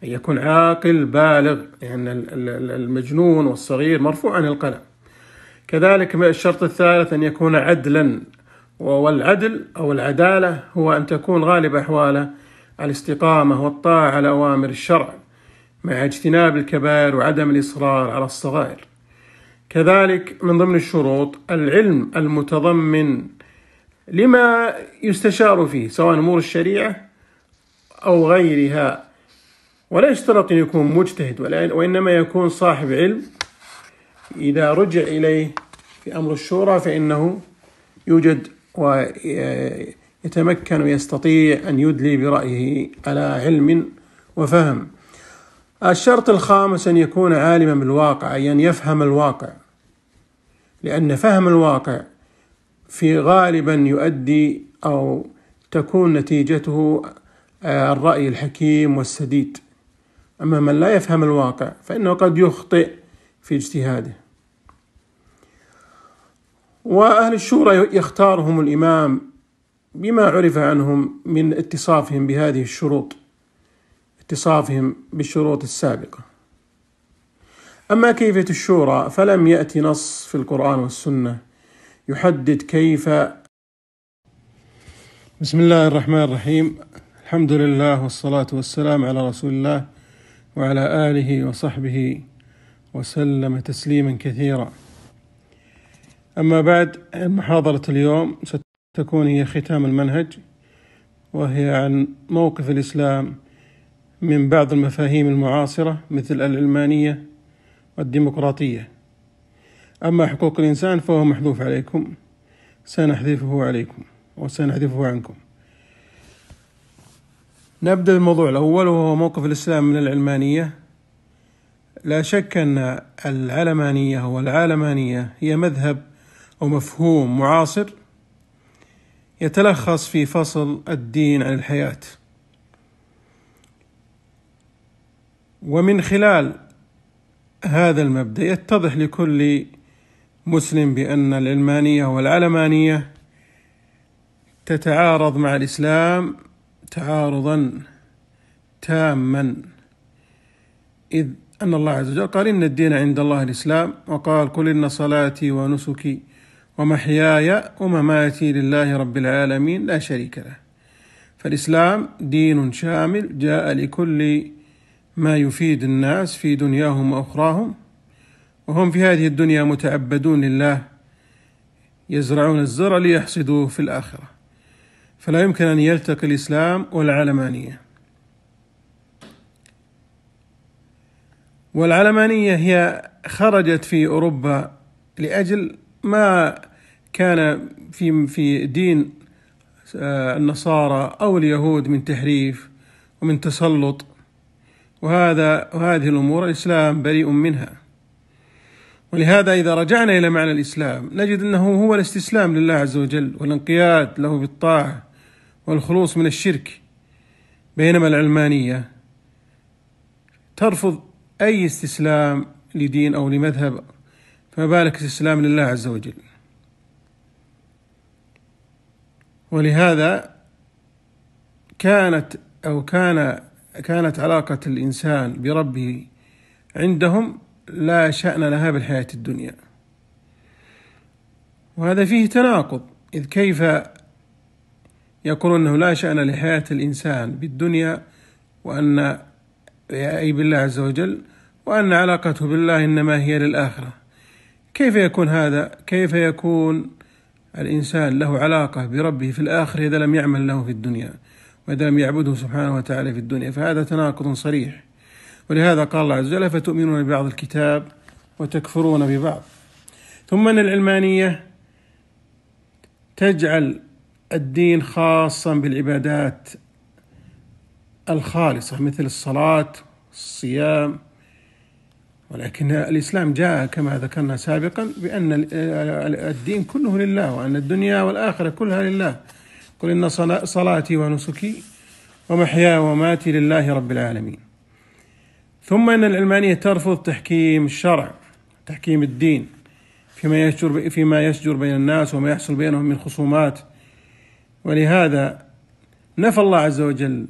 أن يكون عاقل بالغ لأن يعني المجنون والصغير مرفوع عن القلم كذلك الشرط الثالث أن يكون عدلا والعدل أو العدالة هو أن تكون غالب أحواله الاستقامة والطاعة على أوامر الشرع مع اجتناب الكبائر وعدم الإصرار على الصغائر كذلك من ضمن الشروط العلم المتضمن لما يستشار فيه سواء أمور الشريعة أو غيرها ولا يشترط أن يكون مجتهد وإنما يكون صاحب علم إذا رجع إليه في أمر الشورى فإنه يوجد ويتمكن ويستطيع أن يدلي برأيه على علم وفهم الشرط الخامس أن يكون عالما بالواقع أي أن يفهم الواقع لأن فهم الواقع في غالبا يؤدي أو تكون نتيجته آه، الرأي الحكيم والسديد أما من لا يفهم الواقع فإنه قد يخطئ في اجتهاده وأهل الشورى يختارهم الإمام بما عرف عنهم من اتصافهم بهذه الشروط اتصافهم بالشروط السابقة أما كيفية الشورى فلم يأتي نص في القرآن والسنة يحدد كيف بسم الله الرحمن الرحيم الحمد لله والصلاة والسلام على رسول الله وعلى آله وصحبه وسلم تسليما كثيرا أما بعد محاضرة اليوم ستكون هي ختام المنهج وهي عن موقف الإسلام من بعض المفاهيم المعاصرة مثل العلمانية والديمقراطية أما حقوق الإنسان فهو محذوف عليكم سنحذفه عليكم وسنحذفه عنكم نبدأ الموضوع الأول وهو موقف الإسلام من العلمانية لا شك أن العلمانية والعالمانية هي مذهب أو مفهوم معاصر يتلخص في فصل الدين عن الحياة ومن خلال هذا المبدأ يتضح لكل مسلم بأن العلمانية والعلمانية تتعارض مع الإسلام تعارضا تاما إذ أن الله عز وجل قال إن الدين عند الله الإسلام وقال قل إن صلاتي ونسكي ومحياي ومماتي لله رب العالمين لا شريك له فالإسلام دين شامل جاء لكل ما يفيد الناس في دنياهم وأخراهم وهم في هذه الدنيا متعبدون لله يزرعون الزرع ليحصدوه في الآخرة فلا يمكن أن يلتقي الإسلام والعلمانية والعلمانية هي خرجت في أوروبا لأجل ما كان في في دين آه، النصارى أو اليهود من تحريف ومن تسلط وهذا وهذه الأمور الإسلام بريء منها ولهذا إذا رجعنا إلى معنى الإسلام نجد أنه هو الاستسلام لله عز وجل والانقياد له بالطاعة والخلوص من الشرك بينما العلمانية ترفض أي استسلام لدين أو لمذهب فما بالك الاستسلام لله عز وجل ولهذا كانت أو كان كانت علاقة الإنسان بربه عندهم لا شأن لها بالحياة الدنيا وهذا فيه تناقض إذ كيف يقول أنه لا شأن لحياة الإنسان بالدنيا وأن أي بالله عز وجل وأن علاقته بالله إنما هي للآخرة كيف يكون هذا كيف يكون الإنسان له علاقة بربه في الآخرة إذا لم يعمل له في الدنيا وإذا لم يعبده سبحانه وتعالى في الدنيا فهذا تناقض صريح ولهذا قال الله عز وجل فتؤمنون ببعض الكتاب وتكفرون ببعض ثم أن العلمانية تجعل الدين خاصا بالعبادات الخالصة مثل الصلاة الصيام ولكن الإسلام جاء كما ذكرنا سابقا بأن الدين كله لله وأن الدنيا والآخرة كلها لله قل إن صلاتي ونسكي ومحياي وماتي لله رب العالمين ثم أن العلمانية ترفض تحكيم الشرع تحكيم الدين فيما يشجر فيما يشجر بين الناس وما يحصل بينهم من خصومات ولهذا نفى الله عز وجل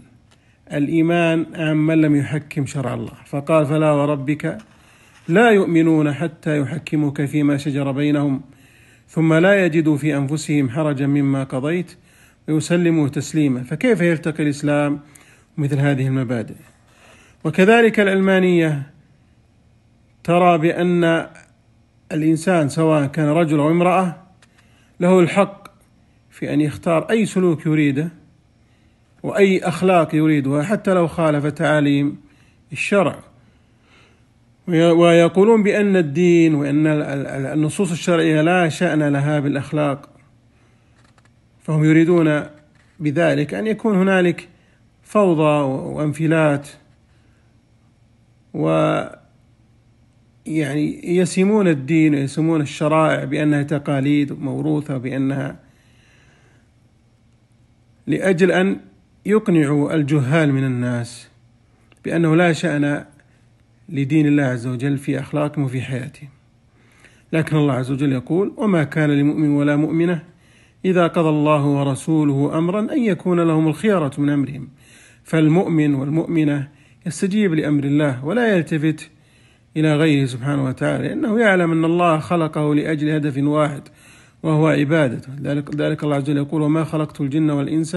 الإيمان عن من لم يحكم شرع الله فقال فلا وربك لا يؤمنون حتى يحكموك فيما شجر بينهم ثم لا يجدوا في انفسهم حرجا مما قضيت ويسلموا تسليما فكيف يلتقي الاسلام مثل هذه المبادئ وكذلك العلمانيه ترى بان الانسان سواء كان رجل او امراه له الحق في ان يختار اي سلوك يريده واي اخلاق يريدها حتى لو خالف تعاليم الشرع ويقولون بأن الدين وأن النصوص الشرعية لا شأن لها بالأخلاق فهم يريدون بذلك أن يكون هنالك فوضى وانفلات ويعني يسمون الدين ويسمون الشرائع بأنها تقاليد موروثة بأنها لأجل أن يقنعوا الجهال من الناس بأنه لا شأن لدين الله عز وجل في أخلاقهم وفي حياتهم لكن الله عز وجل يقول وما كان لمؤمن ولا مؤمنة إذا قضى الله ورسوله أمرا أن يكون لهم الخيرة من أمرهم فالمؤمن والمؤمنة يستجيب لأمر الله ولا يلتفت إلى غيره سبحانه وتعالى لأنه يعلم أن الله خلقه لأجل هدف واحد وهو عبادته ذلك, ذلك الله عز وجل يقول وما خلقت الجن والإنس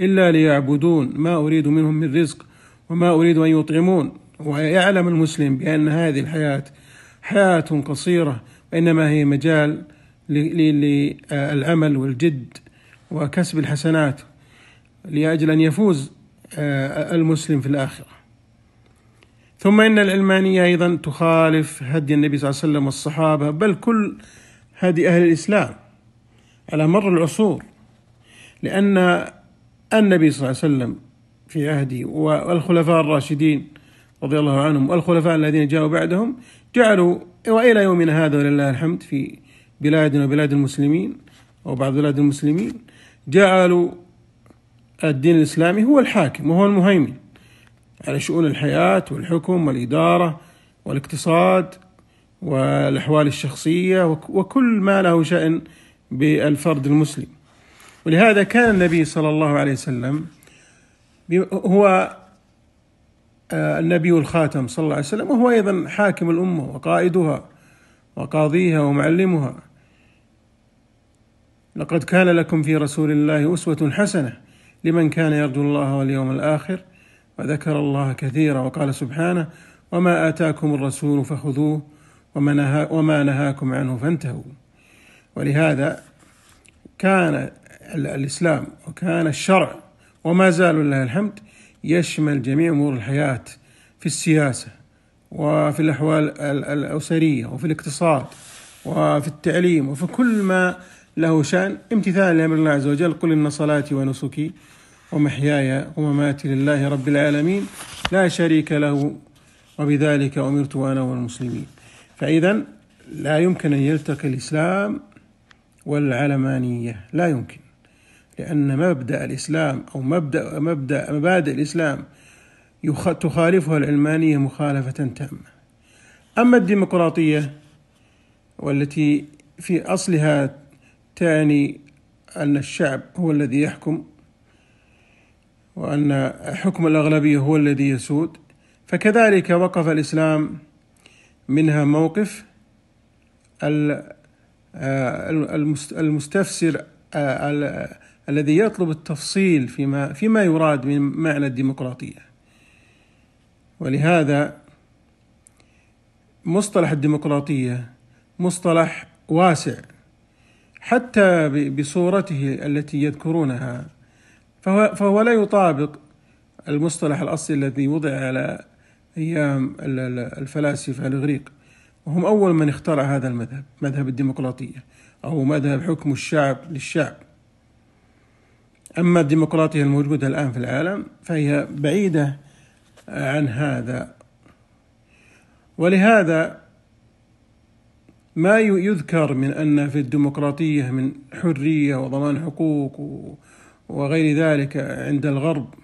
إلا ليعبدون ما أريد منهم من رزق وما أريد أن يطعمون ويعلم المسلم بأن هذه الحياة حياة قصيرة وإنما هي مجال للعمل والجد وكسب الحسنات لأجل أن يفوز آه، المسلم في الآخرة ثم إن العلمانية أيضا تخالف هدي النبي صلى الله عليه وسلم والصحابة بل كل هدي أهل الإسلام على مر العصور لأن النبي صلى الله عليه وسلم في عهده والخلفاء الراشدين رضي الله عنهم والخلفاء الذين جاءوا بعدهم جعلوا والى يومنا هذا ولله الحمد في بلادنا وبلاد المسلمين او بعض بلاد المسلمين جعلوا الدين الاسلامي هو الحاكم وهو المهيمن على شؤون الحياه والحكم والاداره والاقتصاد والاحوال الشخصيه وكل ما له شان بالفرد المسلم ولهذا كان النبي صلى الله عليه وسلم هو آه، النبي الخاتم صلى الله عليه وسلم وهو أيضا حاكم الأمة وقائدها وقاضيها ومعلمها لقد كان لكم في رسول الله أسوة حسنة لمن كان يرجو الله واليوم الآخر وذكر الله كثيرا وقال سبحانه وما آتاكم الرسول فخذوه وما, وما نهاكم عنه فانتهوا ولهذا كان الإسلام وكان الشرع وما زال لله الحمد يشمل جميع أمور الحياة في السياسة وفي الأحوال الأسرية وفي الاقتصاد وفي التعليم وفي كل ما له شأن امتثالا لأمر الله عز وجل قل إن صلاتي ونسكي ومحياي ومماتي لله رب العالمين لا شريك له وبذلك أمرت أنا والمسلمين فإذا لا يمكن أن يلتقي الإسلام والعلمانية لا يمكن لأن مبدأ الإسلام أو مبدأ مبدأ مبادئ الإسلام تخالفها العلمانية مخالفة تامة أما الديمقراطية والتي في أصلها تعني أن الشعب هو الذي يحكم وأن حكم الأغلبية هو الذي يسود فكذلك وقف الإسلام منها موقف آه، المستفسر آه، الذي يطلب التفصيل فيما فيما يراد من معنى الديمقراطية ولهذا مصطلح الديمقراطية مصطلح واسع حتى بصورته التي يذكرونها فهو, فهو لا يطابق المصطلح الأصلي الذي وضع على أيام الفلاسفة الإغريق وهم أول من اخترع هذا المذهب مذهب الديمقراطية أو مذهب حكم الشعب للشعب أما الديمقراطية الموجودة الآن في العالم فهي بعيدة عن هذا ولهذا ما يذكر من أن في الديمقراطية من حرية وضمان حقوق وغير ذلك عند الغرب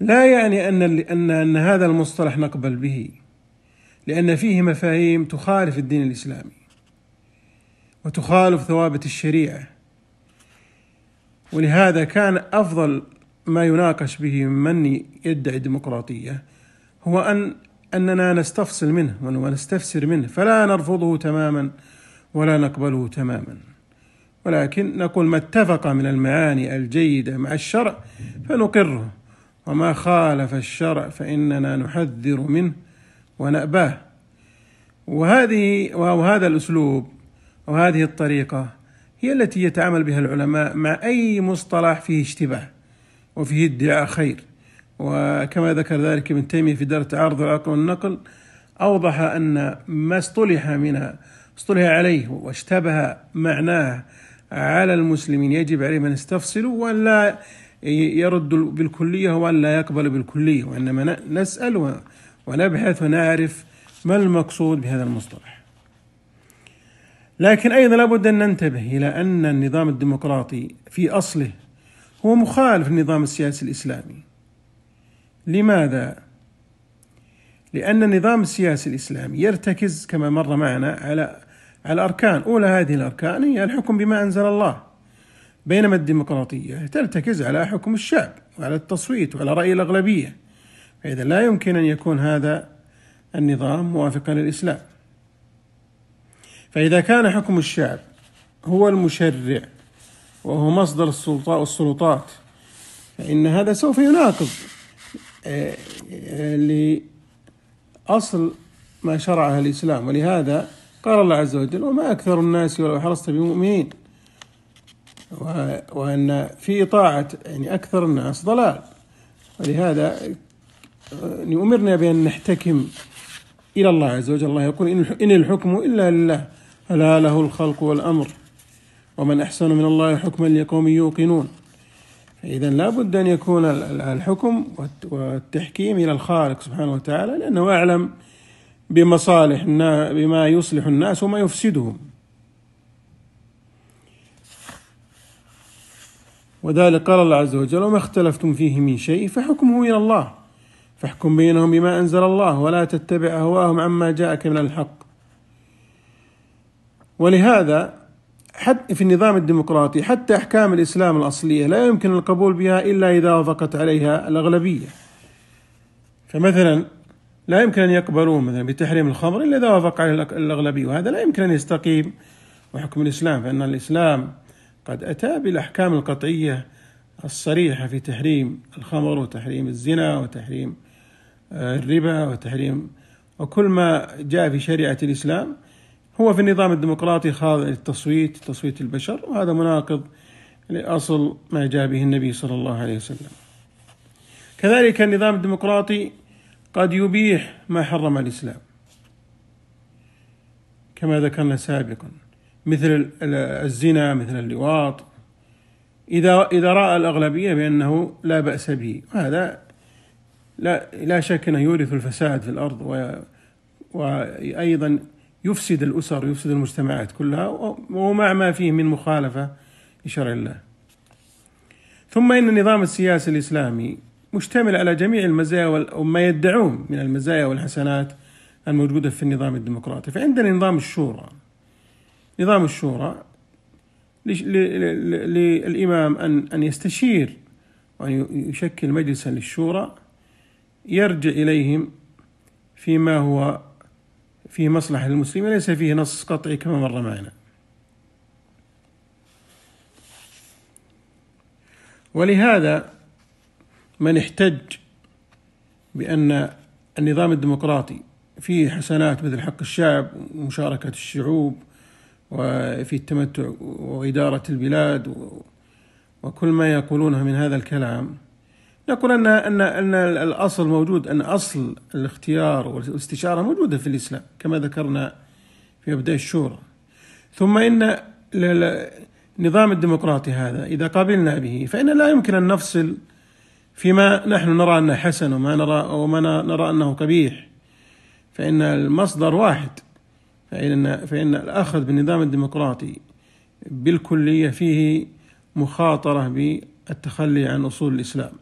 لا يعني أن أن أن هذا المصطلح نقبل به لأن فيه مفاهيم تخالف الدين الإسلامي وتخالف ثوابت الشريعة ولهذا كان أفضل ما يناقش به من يدعي الديمقراطية هو أن أننا نستفصل منه ونستفسر منه فلا نرفضه تماما ولا نقبله تماما ولكن نقول ما اتفق من المعاني الجيدة مع الشرع فنقره وما خالف الشرع فإننا نحذر منه ونأباه وهذه وهذا الأسلوب وهذه الطريقة هي التي يتعامل بها العلماء مع أي مصطلح فيه اشتباه وفيه ادعاء خير وكما ذكر ذلك ابن تيمية في درة عرض العقل والنقل أوضح أن ما اصطلح من اصطلح عليه واشتبه معناه على المسلمين يجب عليهم أن يستفصلوا وأن لا يرد بالكلية وأن لا يقبل بالكلية وإنما نسأل ونبحث ونعرف ما المقصود بهذا المصطلح لكن أيضا لابد أن ننتبه إلى أن النظام الديمقراطي في أصله هو مخالف للنظام السياسي الإسلامي لماذا؟ لأن النظام السياسي الإسلامي يرتكز كما مر معنا على على الأركان أولى هذه الأركان هي الحكم بما أنزل الله بينما الديمقراطية ترتكز على حكم الشعب وعلى التصويت وعلى رأي الأغلبية فإذا لا يمكن أن يكون هذا النظام موافقا للإسلام فإذا كان حكم الشعب هو المشرع وهو مصدر السلطات فإن هذا سوف يناقض آه، لأصل ما شرعه الإسلام ولهذا قال الله عز وجل وما أكثر الناس ولو حرصت بمؤمنين وأن في طاعة يعني أكثر الناس ضلال ولهذا أمرنا آه، بأن نحتكم إلى الله عز وجل الله يقول إن الحكم إلا لله ألا له الخلق والأمر ومن أحسن من الله حكما لقوم يوقنون فإذا لا بد أن يكون الحكم والتحكيم إلى الخالق سبحانه وتعالى لأنه أعلم بمصالح بما يصلح الناس وما يفسدهم وذلك قال الله عز وجل وما اختلفتم فيه من شيء فحكمه إلى الله فاحكم بينهم بما أنزل الله ولا تتبع أهواهم عما جاءك من الحق ولهذا حتى في النظام الديمقراطي حتى احكام الاسلام الاصليه لا يمكن القبول بها الا اذا وافقت عليها الاغلبيه. فمثلا لا يمكن ان يقبلون مثلا بتحريم الخمر الا اذا وافق عليه الاغلبيه وهذا لا يمكن ان يستقيم وحكم الاسلام فان الاسلام قد اتى بالاحكام القطعيه الصريحه في تحريم الخمر وتحريم الزنا وتحريم آه، الربا وتحريم وكل ما جاء في شريعه الاسلام هو في النظام الديمقراطي خاضع للتصويت تصويت البشر وهذا مناقض لأصل ما جاء به النبي صلى الله عليه وسلم كذلك النظام الديمقراطي قد يبيح ما حرم الإسلام كما ذكرنا سابقا مثل الزنا مثل اللواط إذا إذا رأى الأغلبية بأنه لا بأس به وهذا لا لا شك أنه يورث الفساد في الأرض و وأيضا يفسد الأسر ويفسد المجتمعات كلها ومع ما فيه من مخالفة لشرع الله ثم إن النظام السياسي الإسلامي مشتمل على جميع المزايا وما يدعون من المزايا والحسنات الموجودة في النظام الديمقراطي فعندنا نظام الشورى نظام الشورى للإمام أن أن يستشير وأن يشكل مجلسا للشورى يرجع إليهم فيما هو فيه مصلحة للمسلمين ليس فيه نص قطعي كما مر معنا ولهذا من احتج بأن النظام الديمقراطي فيه حسنات مثل حق الشعب ومشاركة الشعوب وفي التمتع وإدارة البلاد وكل ما يقولونه من هذا الكلام نقول ان ان ان الاصل موجود ان اصل الاختيار والاستشاره موجوده في الاسلام كما ذكرنا في مبدا الشورى ثم ان النظام الديمقراطي هذا اذا قابلنا به فان لا يمكن ان نفصل فيما نحن نرى انه حسن وما نرى وما نرى انه قبيح فان المصدر واحد فان فان الاخذ بالنظام الديمقراطي بالكليه فيه مخاطره بالتخلي عن اصول الاسلام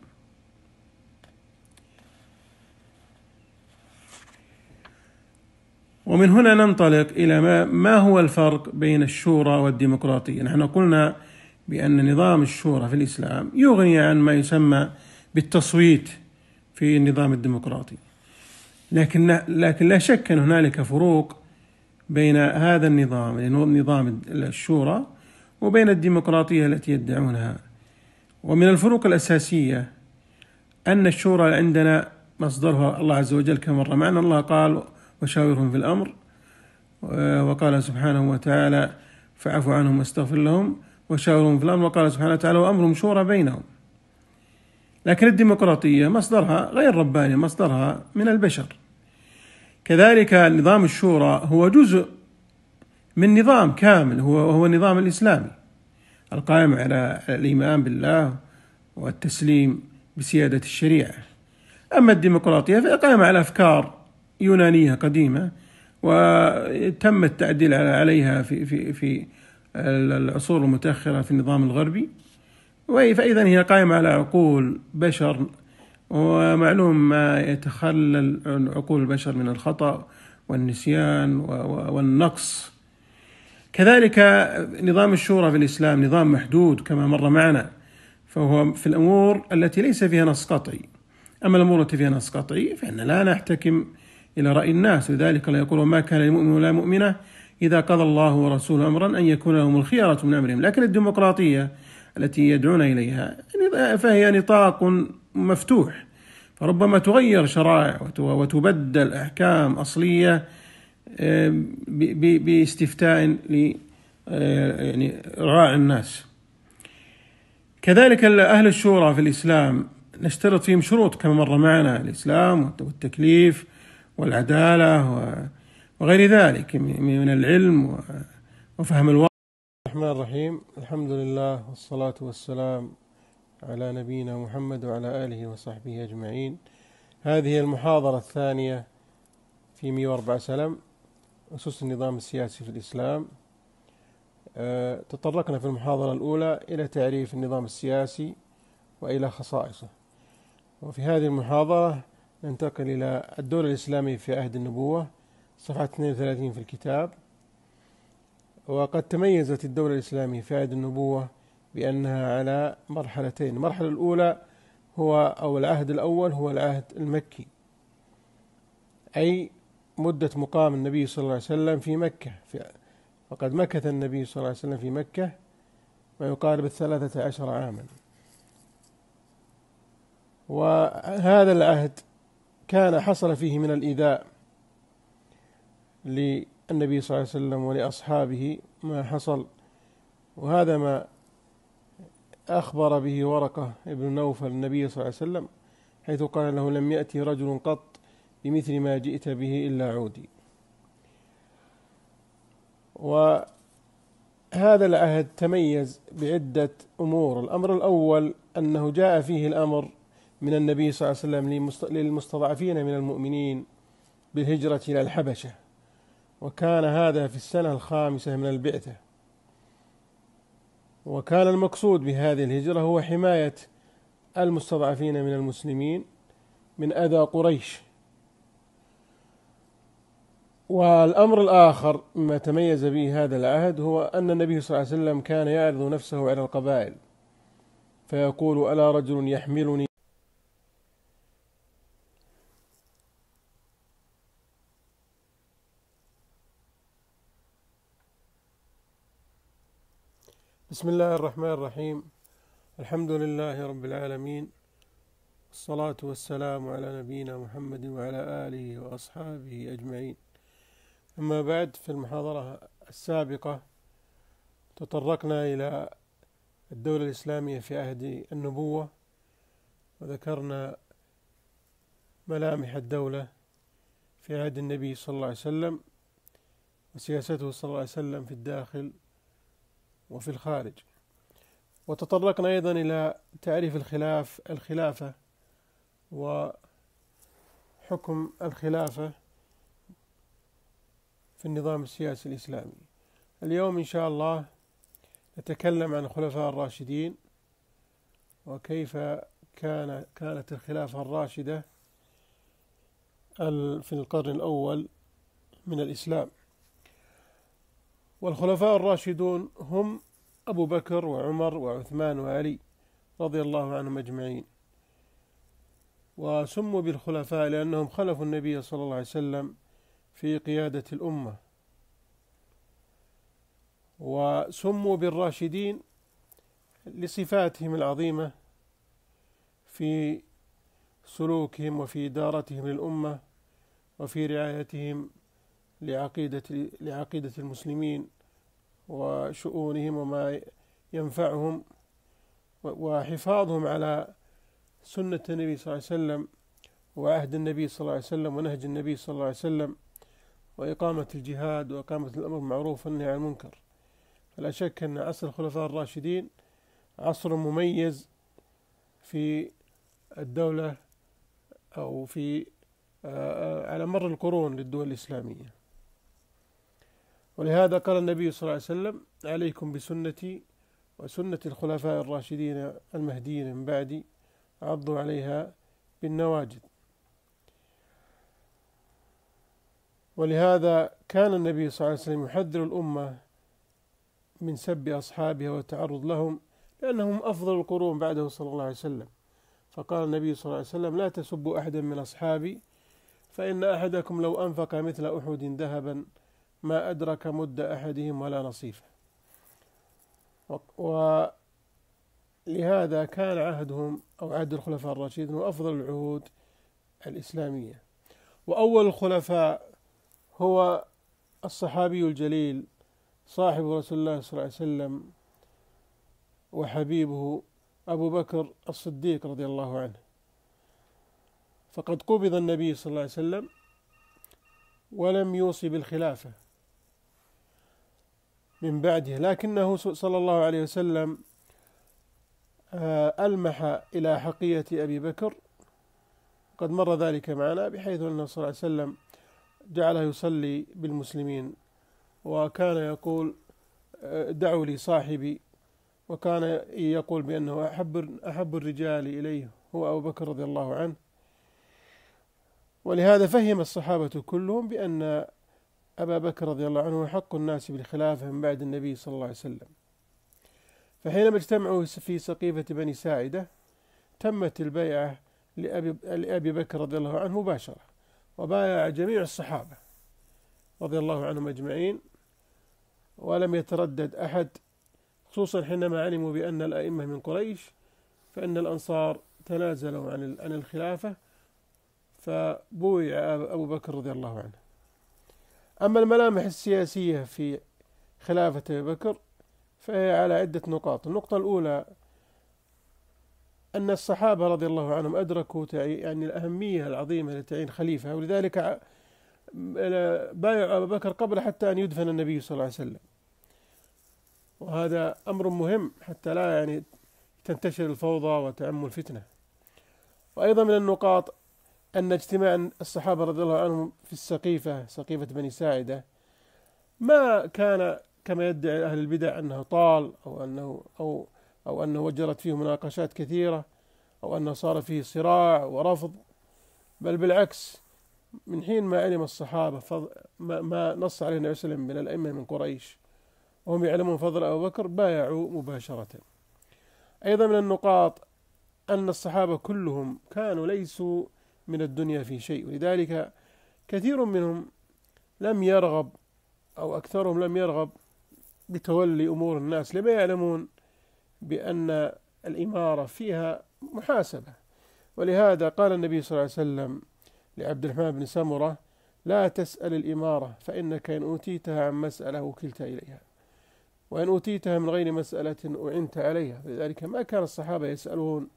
ومن هنا ننطلق إلى ما, ما هو الفرق بين الشورى والديمقراطية نحن قلنا بأن نظام الشورى في الإسلام يغني عن ما يسمى بالتصويت في النظام الديمقراطي لكن لكن لا شك أن هنالك فروق بين هذا النظام نظام الشورى وبين الديمقراطية التي يدعونها ومن الفروق الأساسية أن الشورى عندنا مصدرها الله عز وجل كما مر معنا الله قال وشاورهم في الأمر آه، وقال سبحانه وتعالى فاعف عنهم واستغفر لهم وشاورهم في الأمر وقال سبحانه وتعالى وأمرهم شورى بينهم لكن الديمقراطية مصدرها غير رباني مصدرها من البشر كذلك نظام الشورى هو جزء من نظام كامل هو هو النظام الإسلامي القائم على الإيمان بالله والتسليم بسيادة الشريعة أما الديمقراطية فهي قائمة على أفكار يونانية قديمة وتم التعديل عليها في في في العصور المتأخرة في النظام الغربي فإذا هي قائمة على عقول بشر ومعلوم ما يتخلل عقول البشر من الخطأ والنسيان والنقص كذلك نظام الشورى في الإسلام نظام محدود كما مر معنا فهو في الأمور التي ليس فيها نص قطعي أما الأمور التي فيها نص قطعي فإن لا نحتكم إلى رأي الناس لذلك الله يقول وما كان لمؤمن ولا مؤمنة إذا قضى الله ورسوله أمرا أن يكون لهم الخيارة من أمرهم لكن الديمقراطية التي يدعون إليها فهي نطاق مفتوح فربما تغير شرائع وتبدل أحكام أصلية باستفتاء ل آه، يعني راعي الناس كذلك أهل الشورى في الإسلام نشترط فيهم شروط كما مر معنا الإسلام والتكليف والعدالة وغير ذلك من العلم وفهم الواقع الرحمن الرحيم الحمد لله والصلاة والسلام على نبينا محمد وعلى آله وصحبه أجمعين هذه المحاضرة الثانية في 104 سلم أسس النظام السياسي في الإسلام آه، تطرقنا في المحاضرة الأولى إلى تعريف النظام السياسي وإلى خصائصه وفي هذه المحاضرة ننتقل إلى الدولة الإسلامية في عهد النبوة صفحة 32 في الكتاب وقد تميزت الدولة الإسلامية في عهد النبوة بأنها على مرحلتين المرحلة الأولى هو أو العهد الأول هو العهد المكي أي مدة مقام النبي صلى الله عليه وسلم في مكة في وقد مكث النبي صلى الله عليه وسلم في مكة ما يقارب الثلاثة عشر عاما وهذا العهد كان حصل فيه من الإيذاء للنبي صلى الله عليه وسلم ولأصحابه ما حصل وهذا ما أخبر به ورقة ابن نوفل النبي صلى الله عليه وسلم حيث قال له لم يأتي رجل قط بمثل ما جئت به إلا عودي وهذا العهد تميز بعدة أمور الأمر الأول أنه جاء فيه الأمر من النبي صلى الله عليه وسلم للمستضعفين من المؤمنين بالهجرة إلى الحبشة وكان هذا في السنة الخامسة من البعثة وكان المقصود بهذه الهجرة هو حماية المستضعفين من المسلمين من أذى قريش والأمر الآخر مما تميز به هذا العهد هو أن النبي صلى الله عليه وسلم كان يعرض نفسه على القبائل فيقول ألا رجل يحملني بسم الله الرحمن الرحيم الحمد لله رب العالمين الصلاة والسلام على نبينا محمد وعلى آله وأصحابه أجمعين أما بعد في المحاضرة السابقة تطرقنا إلى الدولة الإسلامية في عهد النبوة وذكرنا ملامح الدولة في عهد النبي صلى الله عليه وسلم وسياسته صلى الله عليه وسلم في الداخل وفي الخارج وتطرقنا أيضا إلى تعريف الخلاف الخلافة وحكم الخلافة في النظام السياسي الإسلامي اليوم إن شاء الله نتكلم عن الخلفاء الراشدين وكيف كان كانت الخلافة الراشدة في القرن الأول من الإسلام والخلفاء الراشدون هم أبو بكر وعمر وعثمان وعلي رضي الله عنهم أجمعين وسموا بالخلفاء لأنهم خلفوا النبي صلى الله عليه وسلم في قيادة الأمة وسموا بالراشدين لصفاتهم العظيمة في سلوكهم وفي إدارتهم للأمة وفي رعايتهم لعقيدة لعقيدة المسلمين وشؤونهم وما ينفعهم وحفاظهم على سنة النبي صلى الله عليه وسلم وعهد النبي صلى الله عليه وسلم ونهج النبي صلى الله عليه وسلم وإقامة الجهاد وإقامة الأمر بالمعروف والنهي عن المنكر فلا شك أن عصر الخلفاء الراشدين عصر مميز في الدولة أو في آه، آه، على مر القرون للدول الإسلامية ولهذا قال النبي صلى الله عليه وسلم عليكم بسنتي وسنة الخلفاء الراشدين المهديين من بعدي عضوا عليها بالنواجذ ولهذا كان النبي صلى الله عليه وسلم يحذر الأمة من سب أصحابها والتعرض لهم لأنهم أفضل القرون بعده صلى الله عليه وسلم فقال النبي صلى الله عليه وسلم لا تسبوا أحدا من أصحابي فإن أحدكم لو أنفق مثل أحد ذهبا ما أدرك مد أحدهم ولا نصيفه ولهذا كان عهدهم أو عهد الخلفاء الراشدين هو أفضل العهود الإسلامية وأول الخلفاء هو الصحابي الجليل صاحب رسول الله صلى الله عليه وسلم وحبيبه أبو بكر الصديق رضي الله عنه فقد قبض النبي صلى الله عليه وسلم ولم يوصي بالخلافه من بعده لكنه صلى الله عليه وسلم آه، ألمح إلى حقية أبي بكر قد مر ذلك معنا بحيث أنه صلى الله عليه وسلم جعله يصلي بالمسلمين وكان يقول آه، دعوا لي صاحبي وكان يقول بأنه أحب, أحب الرجال إليه هو أبو بكر رضي الله عنه ولهذا فهم الصحابة كلهم بأن أبا بكر رضي الله عنه حق الناس بالخلافة من بعد النبي صلى الله عليه وسلم فحينما اجتمعوا في سقيفة بني ساعدة تمت البيعة لأبي, لأبي بكر رضي الله عنه مباشرة وبايع جميع الصحابة رضي الله عنهم أجمعين ولم يتردد أحد خصوصا حينما علموا بأن الأئمة من قريش فإن الأنصار تنازلوا عن عن الخلافة فبويع أبو بكر رضي الله عنه أما الملامح السياسية في خلافة أبي بكر فهي على عدة نقاط النقطة الأولى أن الصحابة رضي الله عنهم أدركوا يعني الأهمية العظيمة لتعيين خليفة ولذلك بايع أبا بكر قبل حتى أن يدفن النبي صلى الله عليه وسلم وهذا أمر مهم حتى لا يعني تنتشر الفوضى وتعم الفتنة وأيضا من النقاط أن اجتماع الصحابة رضي الله عنهم في السقيفة سقيفة بني ساعدة ما كان كما يدعي أهل البدع أنه طال أو أنه أو أو أنه وجرت فيه مناقشات كثيرة أو أنه صار فيه صراع ورفض بل بالعكس من حين ما علم الصحابة فضل ما, ما نص عليه النبي صلى الله عليه وسلم من الأئمة من قريش وهم يعلمون فضل أبو بكر بايعوا مباشرة أيضا من النقاط أن الصحابة كلهم كانوا ليسوا من الدنيا في شيء ولذلك كثير منهم لم يرغب أو أكثرهم لم يرغب بتولي أمور الناس لما يعلمون بأن الإمارة فيها محاسبة ولهذا قال النبي صلى الله عليه وسلم لعبد الرحمن بن سمرة لا تسأل الإمارة فإنك إن أوتيتها عن مسألة وكلت إليها وإن أوتيتها من غير مسألة أعنت عليها لذلك ما كان الصحابة يسألون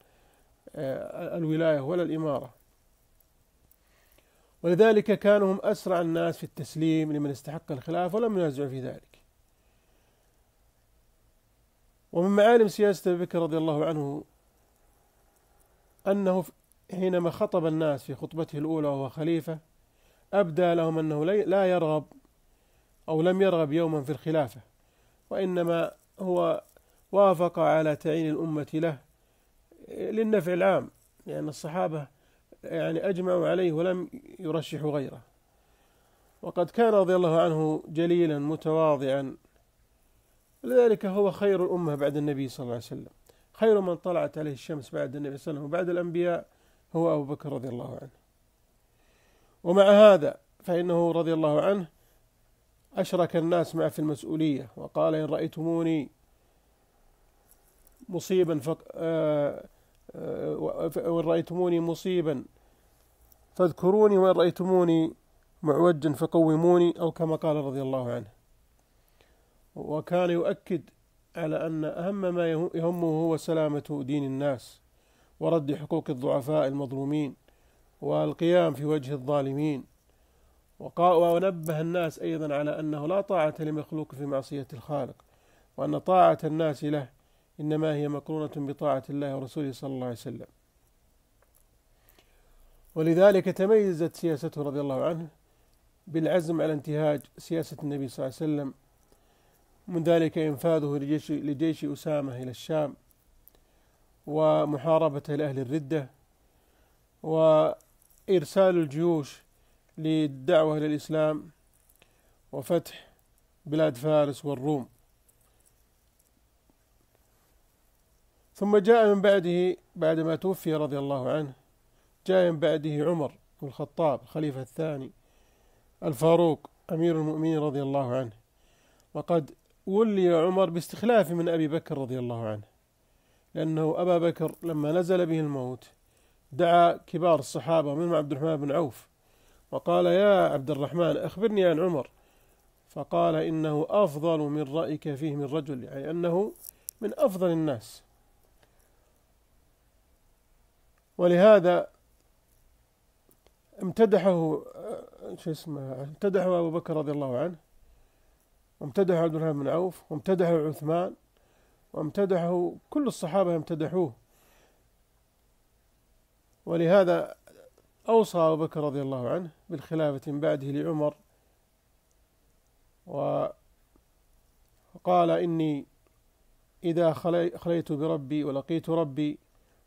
آه، الولاية ولا الإمارة ولذلك كانوا هم أسرع الناس في التسليم لمن استحق الخلافة ولم ينازعوا في ذلك ومن معالم سياسة أبي بكر رضي الله عنه أنه حينما خطب الناس في خطبته الأولى وهو خليفة أبدى لهم أنه لا يرغب أو لم يرغب يوما في الخلافة وإنما هو وافق على تعيين الأمة له للنفع العام لأن يعني الصحابة يعني أجمعوا عليه ولم يرشحوا غيره وقد كان رضي الله عنه جليلا متواضعا لذلك هو خير الأمة بعد النبي صلى الله عليه وسلم خير من طلعت عليه الشمس بعد النبي صلى الله عليه وسلم وبعد الأنبياء هو أبو بكر رضي الله عنه ومع هذا فإنه رضي الله عنه أشرك الناس معه في المسؤولية وقال إن رأيتموني مصيبا فق... آ... آه، آ... آه، وإن رأيتموني مصيبا فاذكروني وإن رأيتموني معوجا فقوموني أو كما قال رضي الله عنه وكان يؤكد على أن أهم ما يهمه هو سلامة دين الناس ورد حقوق الضعفاء المظلومين والقيام في وجه الظالمين ونبه الناس أيضا على أنه لا طاعة لمخلوق في معصية الخالق وأن طاعة الناس له إنما هي مقرونة بطاعة الله ورسوله صلى الله عليه وسلم ولذلك تميزت سياسته رضي الله عنه بالعزم على انتهاج سياسة النبي صلى الله عليه وسلم من ذلك إنفاذه لجيش, لجيش أسامة إلى الشام ومحاربته لأهل الردة وإرسال الجيوش للدعوة إلى الإسلام وفتح بلاد فارس والروم ثم جاء من بعده بعدما توفي رضي الله عنه جاء من بعده عمر بن الخطاب الخليفة الثاني الفاروق أمير المؤمنين رضي الله عنه وقد ولي عمر باستخلاف من أبي بكر رضي الله عنه لأنه أبا بكر لما نزل به الموت دعا كبار الصحابة منهم عبد الرحمن بن عوف وقال يا عبد الرحمن أخبرني عن عمر فقال إنه أفضل من رأيك فيه من رجل يعني أنه من أفضل الناس ولهذا امتدحه آه، شو اسمه امتدحه ابو بكر رضي الله عنه وامتدحه عبد الرحمن بن عوف وامتدحه عثمان وامتدحه كل الصحابه امتدحوه ولهذا اوصى ابو بكر رضي الله عنه بالخلافه من بعده لعمر وقال اني اذا خليت بربي ولقيت ربي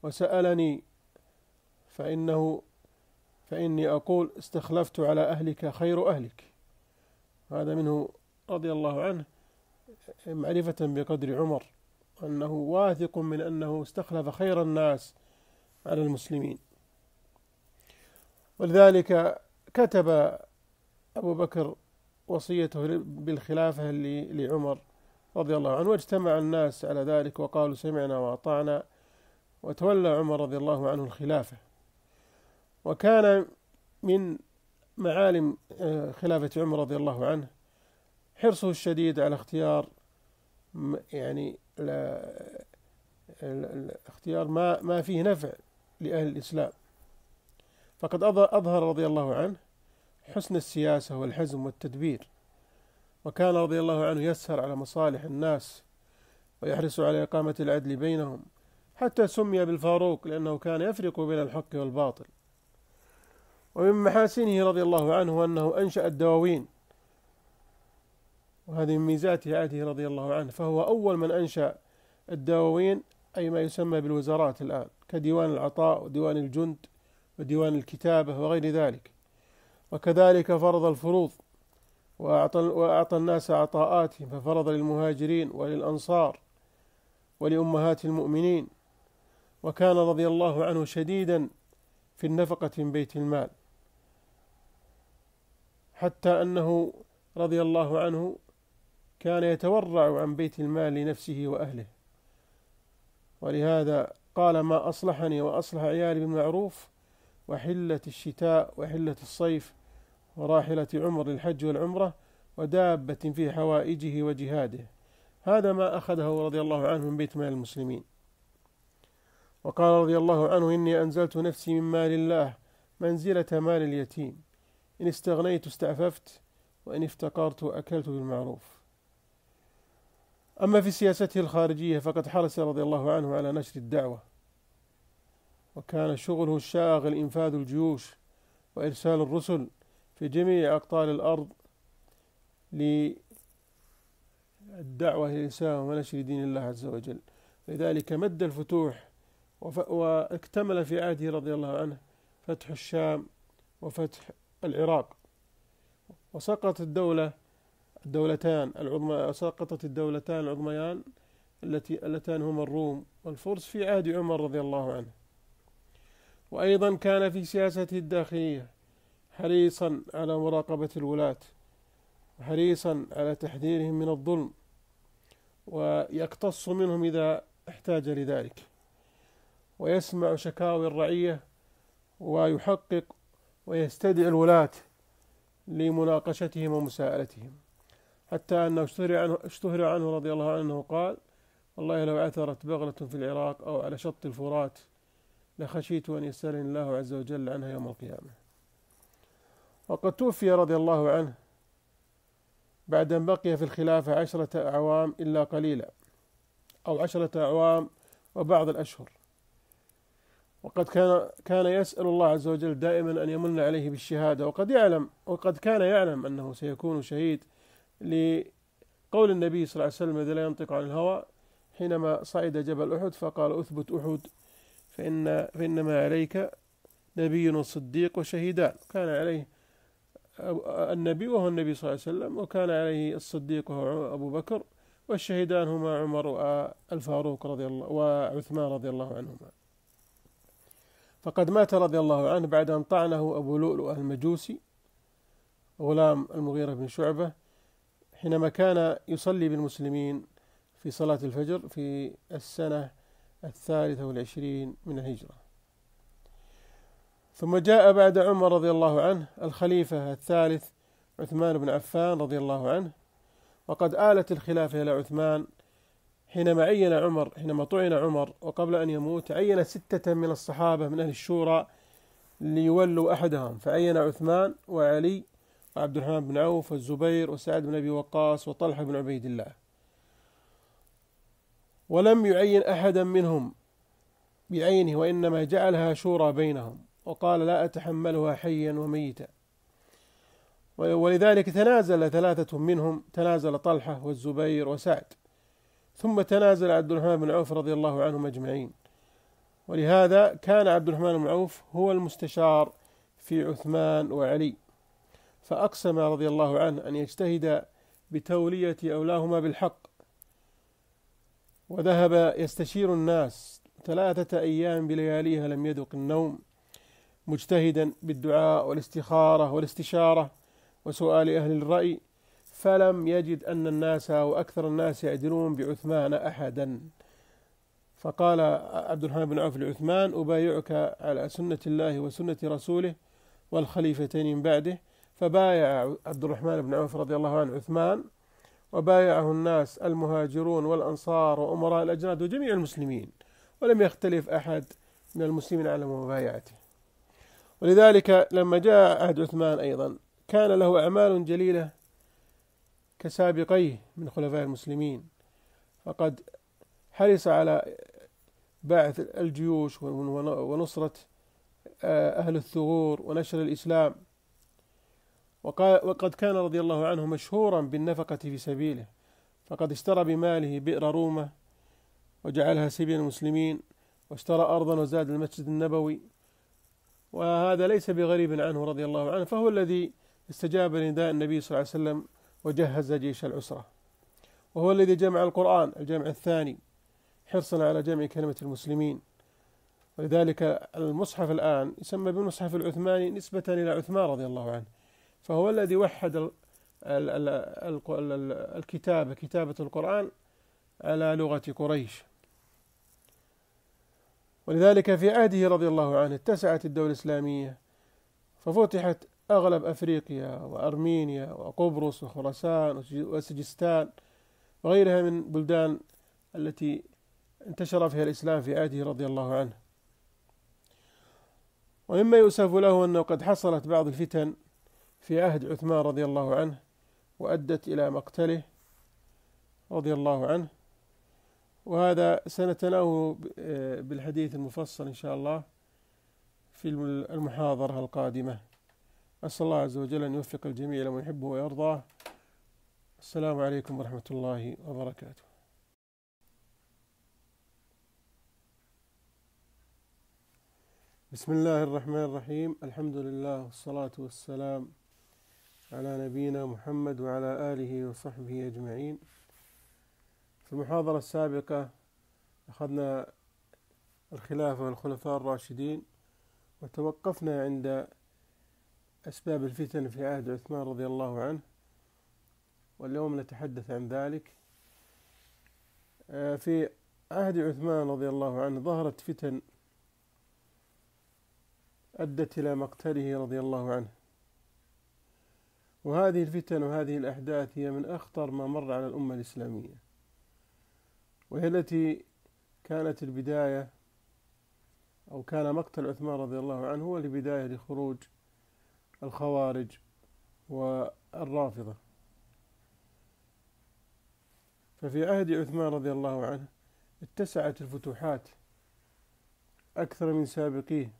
وسالني فانه فإني أقول استخلفت على أهلك خير أهلك هذا منه رضي الله عنه معرفة بقدر عمر أنه واثق من أنه استخلف خير الناس على المسلمين ولذلك كتب أبو بكر وصيته بالخلافة لعمر رضي الله عنه واجتمع الناس على ذلك وقالوا سمعنا وأطعنا وتولى عمر رضي الله عنه الخلافة وكان من معالم آه، خلافة عمر رضي الله عنه حرصه الشديد على اختيار يعني لا الاختيار ما ما فيه نفع لأهل الإسلام فقد أظهر رضي الله عنه حسن السياسة والحزم والتدبير وكان رضي الله عنه يسهر على مصالح الناس ويحرص على إقامة العدل بينهم حتى سمي بالفاروق لأنه كان يفرق بين الحق والباطل ومن محاسنه رضي الله عنه أنه أنشأ الدواوين وهذه من ميزات هيئته رضي الله عنه فهو أول من أنشأ الدواوين أي ما يسمى بالوزارات الآن كديوان العطاء وديوان الجند وديوان الكتابة وغير ذلك وكذلك فرض الفروض وأعطى, وأعطى الناس عطاءاتهم ففرض للمهاجرين وللأنصار ولأمهات المؤمنين وكان رضي الله عنه شديدا في النفقة من بيت المال حتى أنه رضي الله عنه كان يتورع عن بيت المال لنفسه وأهله ولهذا قال ما أصلحني وأصلح عيالي بالمعروف وحلة الشتاء وحلة الصيف وراحلة عمر للحج والعمرة ودابة في حوائجه وجهاده هذا ما أخذه رضي الله عنه من بيت مال المسلمين وقال رضي الله عنه إني أنزلت نفسي من مال الله منزلة مال اليتيم إن استغنيت استعففت وإن افتقرت أكلت بالمعروف أما في سياسته الخارجية فقد حرص رضي الله عنه على نشر الدعوة وكان شغله الشاغل إنفاذ الجيوش وإرسال الرسل في جميع أقطار الأرض للدعوة للإسلام ونشر دين الله عز وجل لذلك مد الفتوح واكتمل في عهده رضي الله عنه فتح الشام وفتح العراق وسقطت الدولة الدولتان العظمى سقطت الدولتان العظميان التي اللتان هما الروم والفرس في عهد عمر رضي الله عنه وأيضا كان في سياسته الداخلية حريصا على مراقبة الولاة وحريصا على تحذيرهم من الظلم ويقتص منهم إذا احتاج لذلك ويسمع شكاوي الرعية ويحقق ويستدعي الولاة لمناقشتهم ومساءلتهم حتى أنه اشتهر عنه, اشتهر عنه رضي الله عنه قال والله لو عثرت بغلة في العراق أو على شط الفرات لخشيت أن يسألني الله عز وجل عنها يوم القيامة وقد توفي رضي الله عنه بعد أن بقي في الخلافة عشرة أعوام إلا قليلا أو عشرة أعوام وبعض الأشهر وقد كان كان يسأل الله عز وجل دائما أن يمن عليه بالشهادة وقد يعلم وقد كان يعلم أنه سيكون شهيد لقول النبي صلى الله عليه وسلم الذي لا ينطق عن الهوى حينما صعد جبل أحد فقال أثبت أحد فإن فإنما عليك نبي وصديق وشهيدان كان عليه النبي وهو النبي صلى الله عليه وسلم وكان عليه الصديق وهو أبو بكر والشهيدان هما عمر والفاروق آه، رضي الله وعثمان رضي الله عنهما فقد مات رضي الله عنه بعد أن طعنه أبو لؤلؤ المجوسي غلام المغيرة بن شعبة حينما كان يصلي بالمسلمين في صلاة الفجر في السنة الثالثة والعشرين من الهجرة ثم جاء بعد عمر رضي الله عنه الخليفة الثالث عثمان بن عفان رضي الله عنه وقد آلت الخلافة إلى عثمان حينما عين عمر حينما طعن عمر وقبل أن يموت عين ستة من الصحابة من أهل الشورى ليولوا أحدهم فعين عثمان وعلي وعبد الرحمن بن عوف والزبير وسعد بن أبي وقاص وطلحة بن عبيد الله ولم يعين أحدا منهم بعينه وإنما جعلها شورى بينهم وقال لا أتحملها حيا وميتا ولذلك تنازل ثلاثة منهم تنازل طلحة والزبير وسعد ثم تنازل عبد الرحمن بن عوف رضي الله عنهم اجمعين ولهذا كان عبد الرحمن بن عوف هو المستشار في عثمان وعلي فأقسم رضي الله عنه أن يجتهد بتولية أولاهما بالحق وذهب يستشير الناس ثلاثة أيام بلياليها لم يدق النوم مجتهدا بالدعاء والاستخارة والاستشارة وسؤال أهل الرأي فلم يجد أن الناس وأكثر الناس يعدلون بعثمان أحدا فقال عبد الرحمن بن عوف لعثمان أبايعك على سنة الله وسنة رسوله والخليفتين من بعده فبايع عبد الرحمن بن عوف رضي الله عنه عثمان وبايعه الناس المهاجرون والأنصار وأمراء الأجناد وجميع المسلمين ولم يختلف أحد من المسلمين على مبايعته ولذلك لما جاء عهد عثمان أيضا كان له أعمال جليلة كسابقيه من خلفاء المسلمين فقد حرص على بعث الجيوش ونصرة آه، أهل الثغور ونشر الإسلام وقد كان رضي الله عنه مشهورا بالنفقة في سبيله فقد اشترى بماله بئر رومة وجعلها سبيل المسلمين واشترى أرضا وزاد المسجد النبوي وهذا ليس بغريب عنه رضي الله عنه فهو الذي استجاب لنداء النبي صلى الله عليه وسلم وجهز جيش العسرة وهو الذي جمع القرآن الجمع الثاني حرصا على جمع كلمة المسلمين ولذلك المصحف الآن يسمى بالمصحف العثماني نسبة إلى عثمان رضي الله عنه فهو الذي وحد الكتابة كتابة القرآن على لغة قريش ولذلك في عهده رضي الله عنه اتسعت الدولة الإسلامية ففتحت أغلب أفريقيا وأرمينيا وقبرص وخراسان وسجستان وغيرها من بلدان التي انتشر فيها الإسلام في عهده رضي الله عنه ومما يؤسف له أنه قد حصلت بعض الفتن في عهد عثمان رضي الله عنه وأدت إلى مقتله رضي الله عنه وهذا سنتناه آه، بالحديث المفصل إن شاء الله في المحاضرة القادمة أسأل الله عز وجل أن يوفق الجميع لما يحبه ويرضاه السلام عليكم ورحمة الله وبركاته بسم الله الرحمن الرحيم الحمد لله والصلاة والسلام على نبينا محمد وعلى آله وصحبه أجمعين في المحاضرة السابقة أخذنا الخلافة والخلفاء الراشدين وتوقفنا عند أسباب الفتن في عهد عثمان رضي الله عنه واليوم نتحدث عن ذلك آه، في عهد عثمان رضي الله عنه ظهرت فتن أدت إلى مقتله رضي الله عنه وهذه الفتن وهذه الأحداث هي من أخطر ما مر على الأمة الإسلامية وهي التي كانت البداية أو كان مقتل عثمان رضي الله عنه هو البداية لخروج الخوارج والرافضة ففي عهد عثمان رضي الله عنه اتسعت الفتوحات أكثر من سابقيه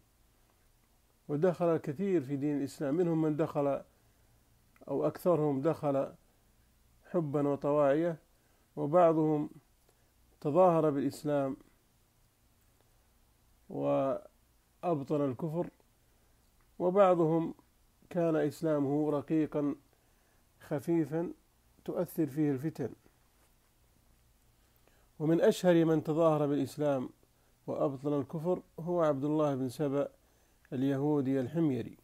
ودخل الكثير في دين الإسلام منهم من دخل أو أكثرهم دخل حبا وطواعية وبعضهم تظاهر بالإسلام وأبطل الكفر وبعضهم كان إسلامه رقيقا خفيفا تؤثر فيه الفتن ومن أشهر من تظاهر بالإسلام وأبطل الكفر هو عبد الله بن سبأ اليهودي الحميري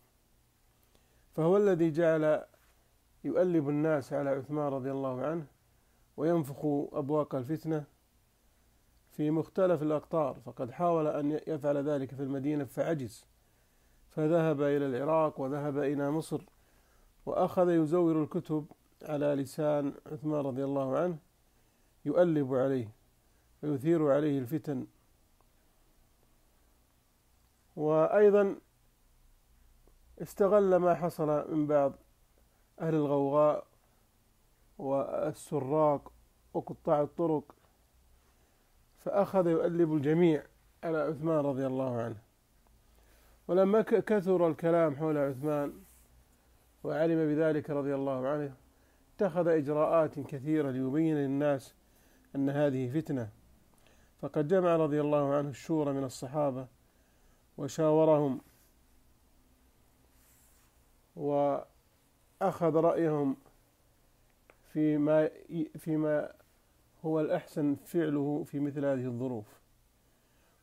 فهو الذي جعل يؤلب الناس على عثمان رضي الله عنه وينفخ أبواق الفتنة في مختلف الأقطار فقد حاول أن يفعل ذلك في المدينة فعجز فذهب إلى العراق وذهب إلى مصر وأخذ يزور الكتب على لسان عثمان رضي الله عنه يؤلب عليه ويثير عليه الفتن وأيضا استغل ما حصل من بعض أهل الغوغاء والسراق وقطاع الطرق فأخذ يؤلب الجميع على عثمان رضي الله عنه ولما كثر الكلام حول عثمان وعلم بذلك رضي الله عنه اتخذ إجراءات كثيرة ليبين للناس أن هذه فتنة فقد جمع رضي الله عنه الشورى من الصحابة وشاورهم وأخذ رأيهم فيما فيما هو الأحسن فعله في مثل هذه الظروف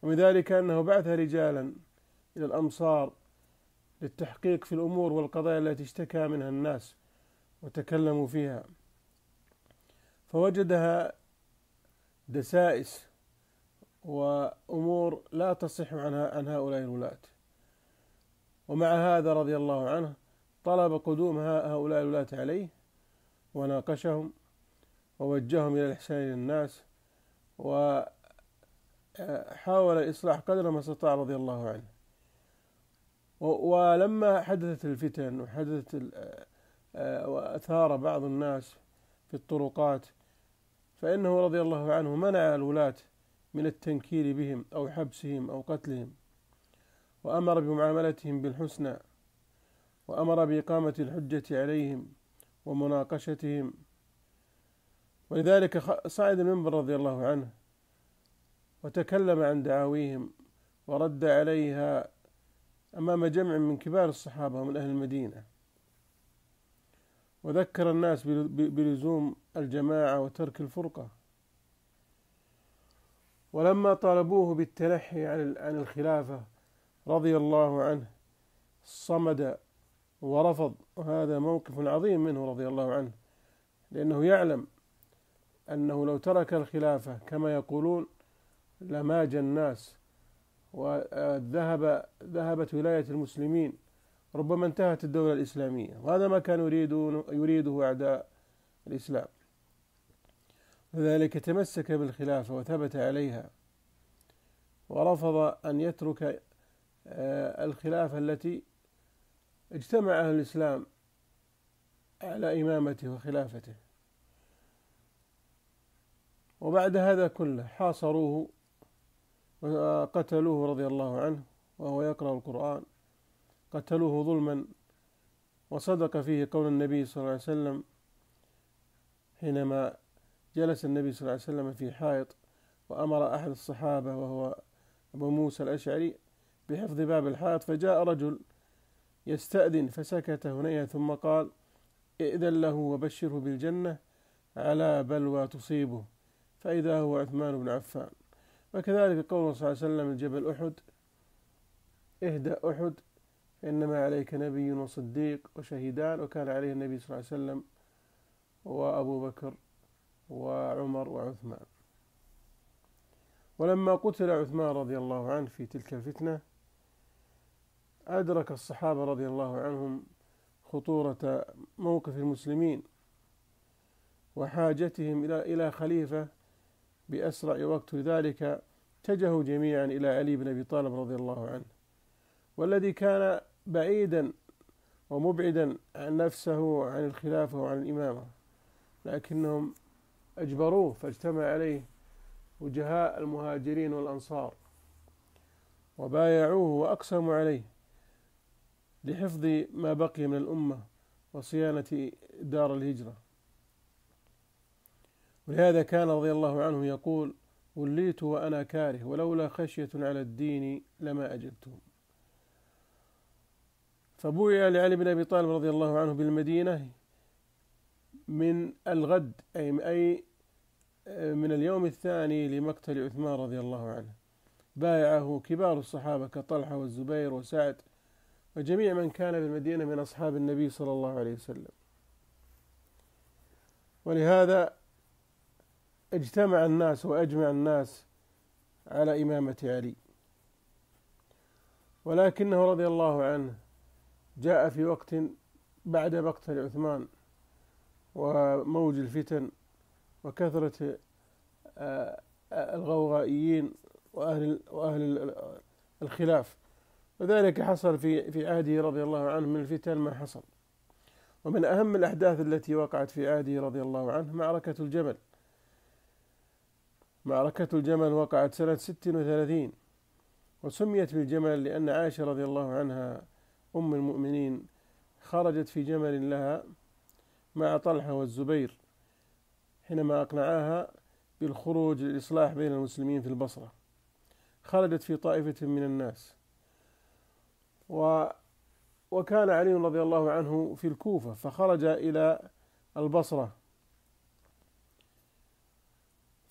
ومن ذلك أنه بعث رجالا إلى الأمصار للتحقيق في الأمور والقضايا التي اشتكى منها الناس وتكلموا فيها فوجدها دسائس وأمور لا تصح عنها عن هؤلاء الولاة ومع هذا رضي الله عنه طلب قدوم هؤلاء الولاة عليه وناقشهم ووجههم إلى الإحسان للناس وحاول إصلاح قدر ما استطاع رضي الله عنه ولما حدثت الفتن وحدثت آه، وأثار بعض الناس في الطرقات فإنه رضي الله عنه منع الولاة من التنكير بهم أو حبسهم أو قتلهم وأمر بمعاملتهم بالحسنى وأمر بإقامة الحجة عليهم ومناقشتهم ولذلك صعد المنبر رضي الله عنه وتكلم عن دعاويهم ورد عليها أمام جمع من كبار الصحابة ومن أهل المدينة وذكر الناس بلزوم الجماعة وترك الفرقة ولما طالبوه بالتنحي عن الخلافة رضي الله عنه صمد ورفض وهذا موقف عظيم منه رضي الله عنه لأنه يعلم أنه لو ترك الخلافة كما يقولون لماج الناس وذهب ذهبت ولاية المسلمين ربما انتهت الدولة الإسلامية وهذا ما كان يريده أعداء الإسلام لذلك تمسك بالخلافة وثبت عليها ورفض أن يترك آه، الخلافة التي اجتمع أهل الإسلام على إمامته وخلافته وبعد هذا كله حاصروه وقتلوه رضي الله عنه وهو يقرأ القرآن قتلوه ظلما وصدق فيه قول النبي صلى الله عليه وسلم حينما جلس النبي صلى الله عليه وسلم في حائط وأمر أحد الصحابة وهو أبو موسى الأشعري بحفظ باب الحائط فجاء رجل يستأذن فسكت هنيهة ثم قال ائذن له وبشره بالجنة على بلوى تصيبه فإذا هو عثمان بن عفان وكذلك قوله صلى الله عليه وسلم الجبل أحد اهدأ أحد إنما عليك نبي وصديق وشهيدان وكان عليه النبي صلى الله عليه وسلم وأبو بكر وعمر وعثمان ولما قتل عثمان رضي الله عنه في تلك الفتنة أدرك الصحابة رضي الله عنهم خطورة موقف المسلمين وحاجتهم إلى خليفة بأسرع وقت ذلك اتجهوا جميعا إلى علي بن أبي طالب رضي الله عنه والذي كان بعيدا ومبعدا عن نفسه وعن الخلافة وعن الإمامة لكنهم أجبروه فاجتمع عليه وجهاء المهاجرين والأنصار وبايعوه وأقسموا عليه لحفظ ما بقي من الأمة وصيانة دار الهجرة ولهذا كان رضي الله عنه يقول وليت وأنا كاره ولولا خشية على الدين لما أجبتهم فبويع لعلي بن أبي طالب رضي الله عنه بالمدينة من الغد أي أي آه، من اليوم الثاني لمقتل عثمان رضي الله عنه بايعه كبار الصحابة كطلحة والزبير وسعد وجميع من كان بالمدينة من أصحاب النبي صلى الله عليه وسلم ولهذا اجتمع الناس واجمع الناس على امامه علي ولكنه رضي الله عنه جاء في وقت بعد مقتل عثمان وموج الفتن وكثرة آه، آه، الغوغائيين وأهل وأهل الخلاف وذلك حصل في في عهده رضي الله عنه من الفتن ما حصل ومن أهم الأحداث التي وقعت في عهده رضي الله عنه معركة الجبل معركة الجمل وقعت سنة 36 وسميت بالجمل لأن عائشة رضي الله عنها أم المؤمنين خرجت في جمل لها مع طلحة والزبير حينما أقنعاها بالخروج للإصلاح بين المسلمين في البصرة خرجت في طائفة من الناس و وكان علي رضي الله عنه في الكوفة فخرج إلى البصرة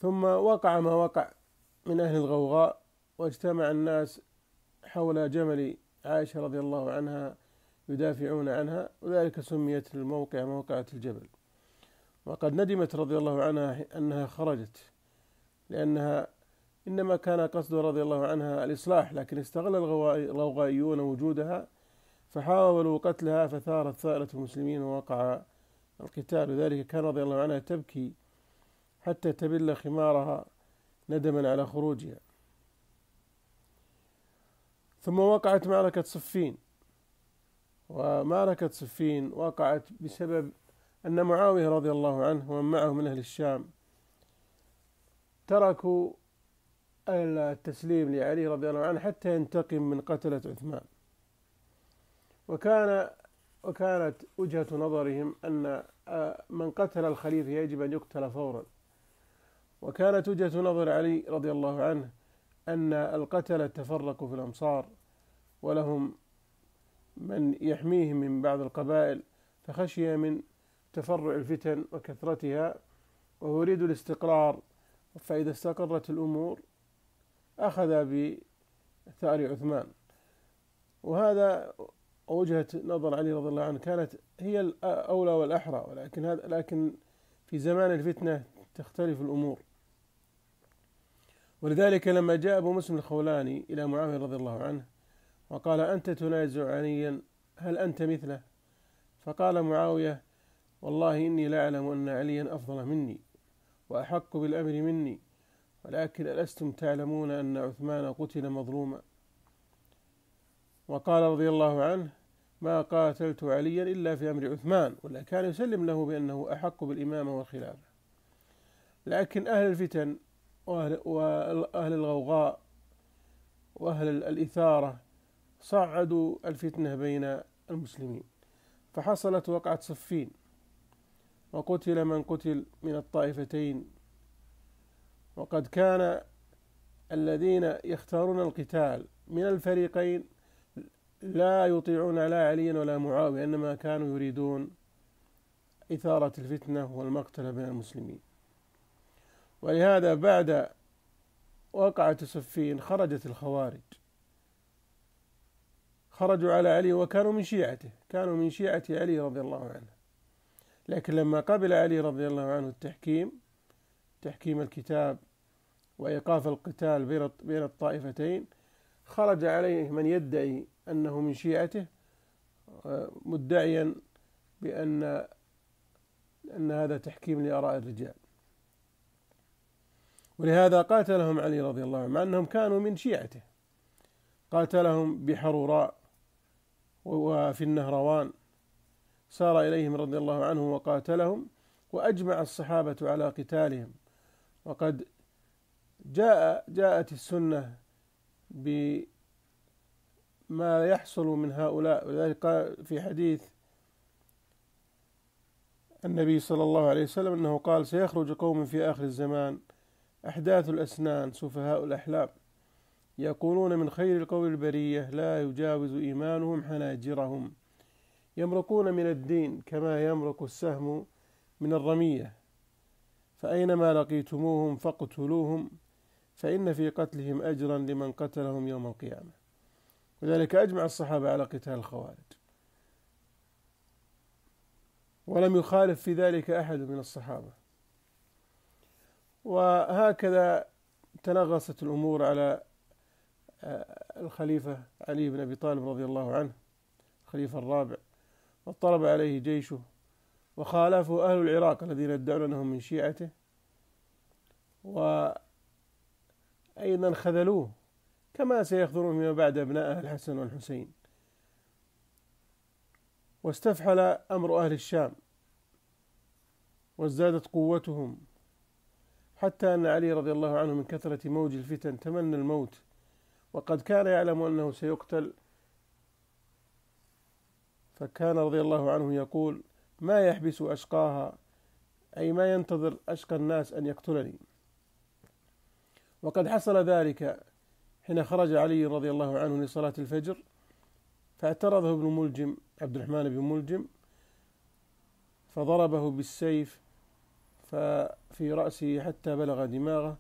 ثم وقع ما وقع من أهل الغوغاء واجتمع الناس حول جمل عائشة رضي الله عنها يدافعون عنها وذلك سميت الموقع موقعة الجبل وقد ندمت رضي الله عنها أنها خرجت لأنها إنما كان قصد رضي الله عنها الإصلاح لكن استغل الغوغائيون وجودها فحاولوا قتلها فثارت ثائرة المسلمين ووقع القتال لذلك كان رضي الله عنها تبكي حتى تبل خمارها ندما على خروجها ثم وقعت معركة صفين ومعركة صفين وقعت بسبب أن معاوية رضي الله عنه ومن معه من أهل الشام تركوا التسليم لعلي رضي الله عنه حتى ينتقم من قتلة عثمان وكان وكانت وجهة نظرهم أن من قتل الخليفة يجب أن يقتل فورا وكانت وجهة نظر علي رضي الله عنه أن القتلة تفرقوا في الأمصار ولهم من يحميهم من بعض القبائل فخشي من تفرع الفتن وكثرتها وهو يريد الاستقرار فإذا استقرت الأمور أخذ بثأر عثمان وهذا وجهة نظر علي رضي الله عنه كانت هي الأولى والأحرى ولكن هذا لكن في زمان الفتنة تختلف الأمور ولذلك لما جاء أبو مسلم الخولاني إلى معاوية رضي الله عنه وقال أنت تنازع عليا هل أنت مثله فقال معاوية والله إني لا أعلم أن عليا أفضل مني وأحق بالأمر مني ولكن ألستم تعلمون أن عثمان قتل مظلوما وقال رضي الله عنه ما قاتلت عليا إلا في أمر عثمان ولا كان يسلم له بأنه أحق بالإمامة والخلافة لكن أهل الفتن وأهل, الغوغاء وأهل الإثارة صعدوا الفتنة بين المسلمين فحصلت وقعة صفين وقتل من قتل من الطائفتين وقد كان الذين يختارون القتال من الفريقين لا يطيعون لا علي ولا معاوية إنما كانوا يريدون إثارة الفتنة والمقتل بين المسلمين ولهذا بعد وقعة صفين خرجت الخوارج خرجوا على علي وكانوا من شيعته كانوا من شيعة علي رضي الله عنه لكن لما قبل علي رضي الله عنه التحكيم تحكيم الكتاب وإيقاف القتال بين الطائفتين خرج عليه من يدعي أنه من شيعته آه، مدعيا بأن أن هذا تحكيم لآراء الرجال ولهذا قاتلهم علي رضي الله عنه مع أنهم كانوا من شيعته قاتلهم بحروراء وفي النهروان سار إليهم رضي الله عنه وقاتلهم وأجمع الصحابة على قتالهم وقد جاء جاءت السنة بما يحصل من هؤلاء ولذلك في حديث النبي صلى الله عليه وسلم أنه قال سيخرج قوم في آخر الزمان أحداث الأسنان سفهاء الأحلام يقولون من خير القول البرية لا يجاوز إيمانهم حناجرهم يمرقون من الدين كما يمرق السهم من الرمية فأينما لقيتموهم فاقتلوهم فإن في قتلهم أجرا لمن قتلهم يوم القيامة وذلك أجمع الصحابة على قتال الخوارج ولم يخالف في ذلك أحد من الصحابة وهكذا تنغصت الأمور على آه، الخليفة علي بن أبي طالب رضي الله عنه الخليفة الرابع واضطرب عليه جيشه وخالفه أهل العراق الذين يدعون أنهم من شيعته وأيضا خذلوه كما سيخذلون فيما بعد أبناءه الحسن والحسين واستفحل أمر أهل الشام وازدادت قوتهم حتى أن علي رضي الله عنه من كثرة موج الفتن تمنى الموت وقد كان يعلم أنه سيقتل فكان رضي الله عنه يقول ما يحبس أشقاها أي ما ينتظر أشقى الناس أن يقتلني وقد حصل ذلك حين خرج علي رضي الله عنه لصلاة الفجر فاعترضه ابن ملجم عبد الرحمن بن ملجم فضربه بالسيف في رأسه حتى بلغ دماغه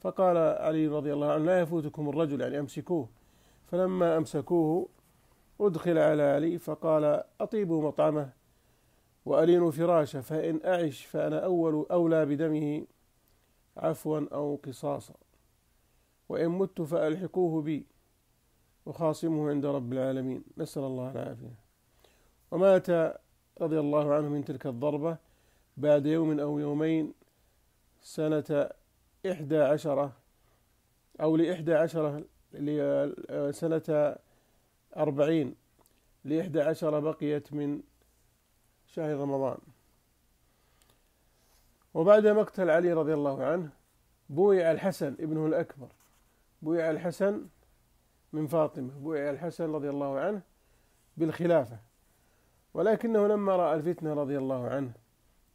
فقال علي رضي الله عنه لا يفوتكم الرجل يعني أمسكوه فلما أمسكوه أدخل على علي فقال أطيبوا مطعمه وألينوا فراشه فإن أعش فأنا أول أولى بدمه عفوا أو قصاصا وإن مت فألحقوه بي أخاصمه عند رب العالمين نسأل الله العافية ومات رضي الله عنه من تلك الضربة بعد يوم أو يومين سنة إحدى عشرة أو لإحدى عشرة آه، سنة أربعين لإحدى عشرة بقيت من شهر رمضان وبعد مقتل علي رضي الله عنه بويع الحسن ابنه الأكبر بويع الحسن من فاطمة بويع الحسن رضي الله عنه بالخلافة ولكنه لما رأى الفتنة رضي الله عنه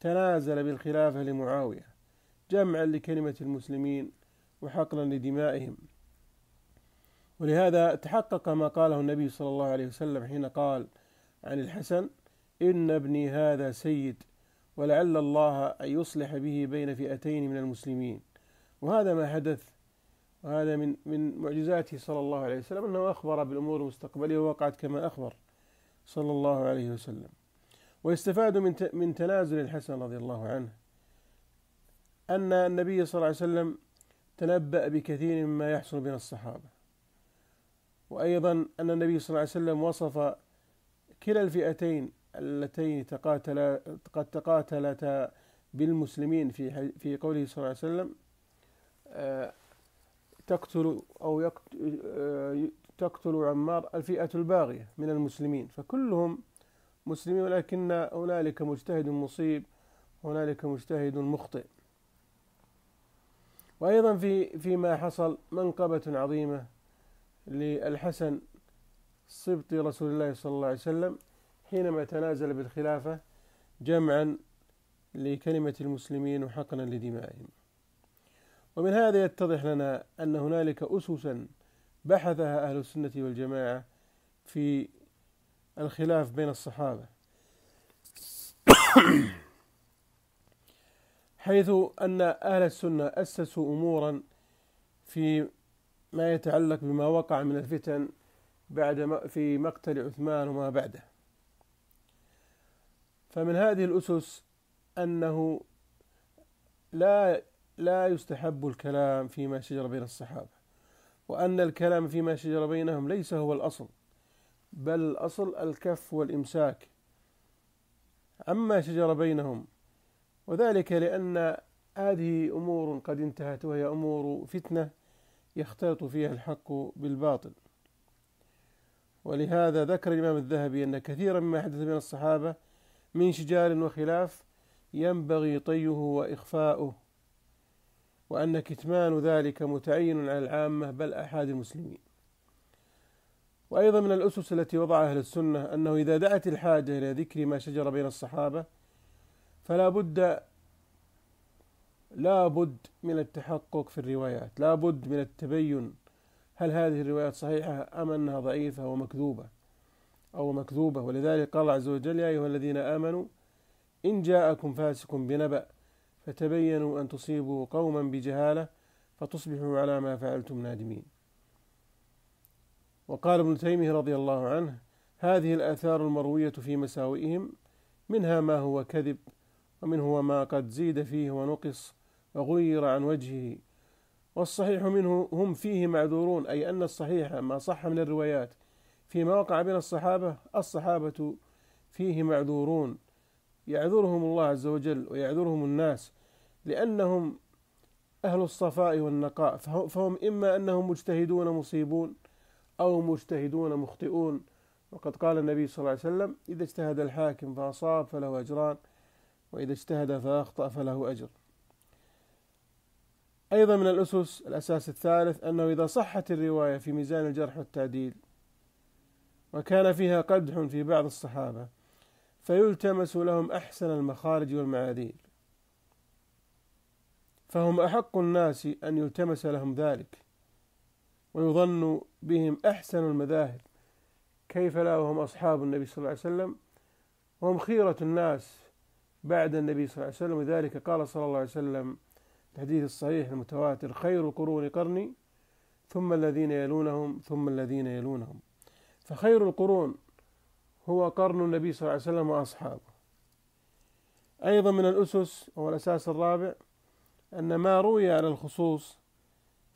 تنازل بالخلافة لمعاوية جمعا لكلمة المسلمين وحقنا لدمائهم ولهذا تحقق ما قاله النبي صلى الله عليه وسلم حين قال عن الحسن إن ابني هذا سيد ولعل الله أن يصلح به بين فئتين من المسلمين وهذا ما حدث وهذا من من معجزاته صلى الله عليه وسلم أنه أخبر بالأمور المستقبلية ووقعت كما أخبر صلى الله عليه وسلم ويستفاد من من تنازل الحسن رضي الله عنه أن النبي صلى الله عليه وسلم تنبأ بكثير مما يحصل بين الصحابة وأيضا أن النبي صلى الله عليه وسلم وصف كلا الفئتين اللتين تقاتلا قد تقاتلتا بالمسلمين في في قوله صلى الله عليه وسلم آه، تقتل أو يقتل آه، تقتل عمار الفئة الباغية من المسلمين فكلهم مسلمين ولكن هنالك مجتهد مصيب هنالك مجتهد مخطئ وأيضا في فيما حصل منقبة عظيمة للحسن سبط رسول الله صلى الله عليه وسلم حينما تنازل بالخلافة جمعا لكلمة المسلمين وحقنا لدمائهم ومن هذا يتضح لنا أن هنالك أسسا بحثها أهل السنة والجماعة في الخلاف بين الصحابة حيث أن أهل السنة أسسوا أمورا في ما يتعلق بما وقع من الفتن بعد في مقتل عثمان وما بعده فمن هذه الأسس أنه لا لا يستحب الكلام فيما شجر بين الصحابة وأن الكلام فيما شجر بينهم ليس هو الأصل بل الأصل الكف والإمساك عما شجر بينهم وذلك لأن هذه أمور قد انتهت وهي أمور فتنة يختلط فيها الحق بالباطل ولهذا ذكر الإمام الذهبي أن كثيرا مما حدث بين الصحابة من شجار وخلاف ينبغي طيه وإخفاؤه وأن كتمان ذلك متعين على العامة بل أحد المسلمين وأيضا من الأسس التي وضعها أهل السنة أنه إذا دعت الحاجة إلى ذكر ما شجر بين الصحابة فلا بد لا بد من التحقق في الروايات لا بد من التبين هل هذه الروايات صحيحة أم أنها ضعيفة ومكذوبة أو مكذوبة ولذلك قال عز وجل يا أيها الذين آمنوا إن جاءكم فاسق بنبأ فتبينوا أن تصيبوا قوما بجهالة فتصبحوا على ما فعلتم نادمين وقال ابن تيمية رضي الله عنه هذه الآثار المروية في مساوئهم منها ما هو كذب ومنه ما قد زيد فيه ونقص وغير عن وجهه والصحيح منه هم فيه معذورون أي أن الصحيح ما صح من الروايات فيما وقع بين الصحابة الصحابة فيه معذورون يعذرهم الله عز وجل ويعذرهم الناس لأنهم أهل الصفاء والنقاء فهم إما أنهم مجتهدون مصيبون أو مجتهدون مخطئون وقد قال النبي صلى الله عليه وسلم إذا اجتهد الحاكم فأصاب فله أجران وإذا اجتهد فأخطأ فله أجر أيضا من الأسس الأساس الثالث أنه إذا صحت الرواية في ميزان الجرح والتعديل وكان فيها قدح في بعض الصحابة فيلتمس لهم أحسن المخارج والمعاذير فهم أحق الناس أن يلتمس لهم ذلك ويظن بهم أحسن المذاهب كيف لا وهم أصحاب النبي صلى الله عليه وسلم وهم خيرة الناس بعد النبي صلى الله عليه وسلم وذلك قال صلى الله عليه وسلم الحديث الصحيح المتواتر خير القرون قرني ثم الذين يلونهم ثم الذين يلونهم فخير القرون هو قرن النبي صلى الله عليه وسلم وأصحابه أيضا من الأسس وهو الأساس الرابع أن ما روي على الخصوص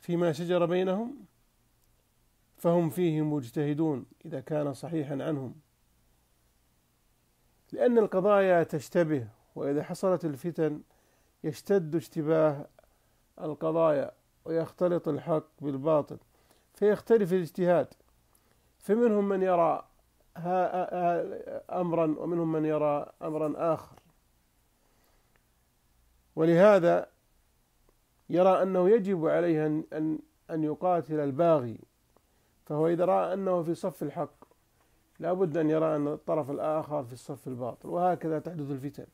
فيما شجر بينهم فهم فيه مجتهدون إذا كان صحيحا عنهم لأن القضايا تشتبه وإذا حصلت الفتن يشتد اشتباه القضايا ويختلط الحق بالباطل فيختلف الاجتهاد فمنهم من يرى أمرا ومنهم من يرى أمرا آخر ولهذا يرى أنه يجب عليه أن أن يقاتل الباغي فهو إذا رأى أنه في صف الحق لابد أن يرى أن الطرف الآخر في الصف الباطل وهكذا تحدث الفتن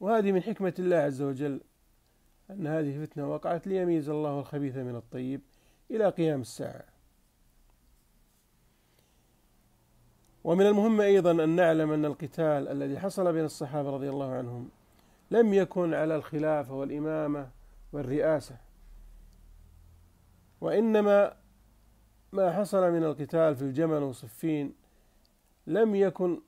وهذه من حكمة الله عز وجل أن هذه فتنة وقعت ليميز الله الخبيث من الطيب إلى قيام الساعة ومن المهم أيضا أن نعلم أن القتال الذي حصل بين الصحابة رضي الله عنهم لم يكن على الخلافة والإمامة والرئاسة وإنما ما حصل من القتال في الجمل وصفين لم يكن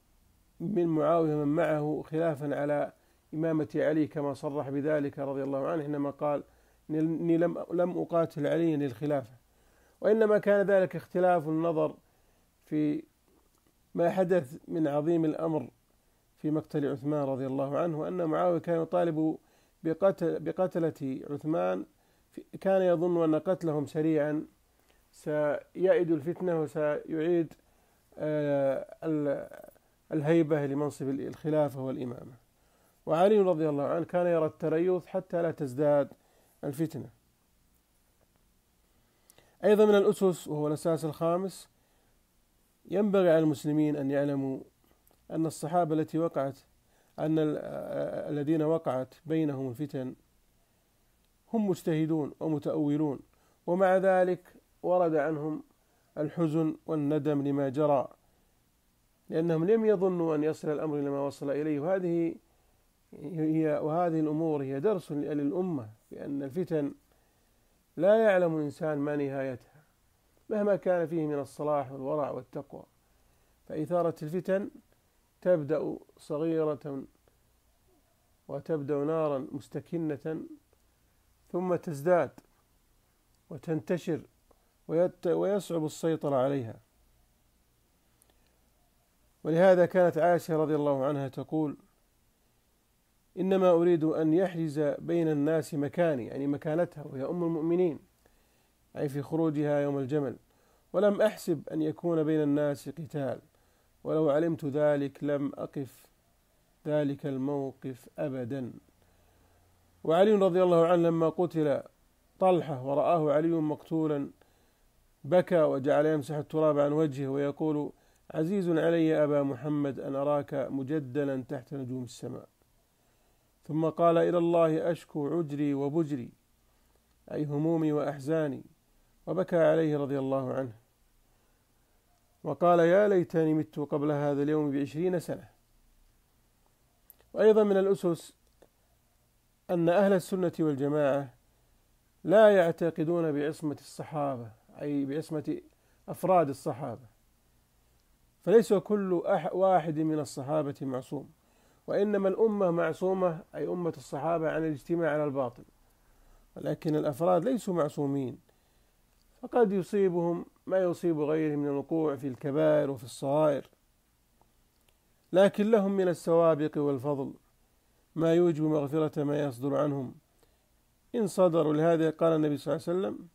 من معاوية من معه خلافا على إمامة علي كما صرح بذلك رضي الله عنه حينما قال إني لم لم أقاتل علي للخلافة وإنما كان ذلك اختلاف النظر في ما حدث من عظيم الأمر في مقتل عثمان رضي الله عنه وأن معاوية كان يطالب بقتل بقتلة عثمان كان يظن أن قتلهم سريعا سيعيد الفتنة وسيعيد آه، الهيبة لمنصب الخلافة والإمامة وعلي رضي الله عنه كان يرى التريث حتى لا تزداد الفتنة أيضا من الأسس وهو الأساس الخامس ينبغي على المسلمين أن يعلموا أن الصحابة التي وقعت أن آه، الذين وقعت بينهم الفتن هم مجتهدون ومتأولون ومع ذلك ورد عنهم الحزن والندم لما جرى لأنهم لم يظنوا أن يصل الأمر إلى ما وصل إليه وهذه هي وهذه الأمور هي درس لأهل الأمة بأن الفتن لا يعلم الإنسان ما نهايتها مهما كان فيه من الصلاح والورع والتقوى فإثارة الفتن تبدأ صغيرة وتبدأ نارا مستكنة ثم تزداد وتنتشر ويصعب السيطرة عليها ولهذا كانت عائشة رضي الله عنها تقول إنما أريد أن يحجز بين الناس مكاني يعني مكانتها وهي أم المؤمنين أي في خروجها يوم الجمل ولم أحسب أن يكون بين الناس قتال ولو علمت ذلك لم أقف ذلك الموقف أبدا وعلي رضي الله عنه لما قتل طلحة ورآه علي مقتولا بكى وجعل يمسح التراب عن وجهه ويقول عزيز علي أبا محمد أن أراك مجدلا تحت نجوم السماء ثم قال إلى الله أشكو عجري وبجري أي همومي وأحزاني وبكى عليه رضي الله عنه وقال يا ليتني مت قبل هذا اليوم بعشرين سنة وأيضا من الأسس أن أهل السنة والجماعة لا يعتقدون بعصمة الصحابة أي بعصمة أفراد الصحابة فليس كل واحد من الصحابة معصوم وإنما الأمة معصومة أي أمة الصحابة عن الاجتماع على الباطل ولكن الأفراد ليسوا معصومين فقد يصيبهم ما يصيب غيرهم من الوقوع في الكبائر وفي الصغائر لكن لهم من السوابق والفضل ما يوجب مغفرة ما يصدر عنهم إن صدروا لهذا قال النبي صلى الله عليه وسلم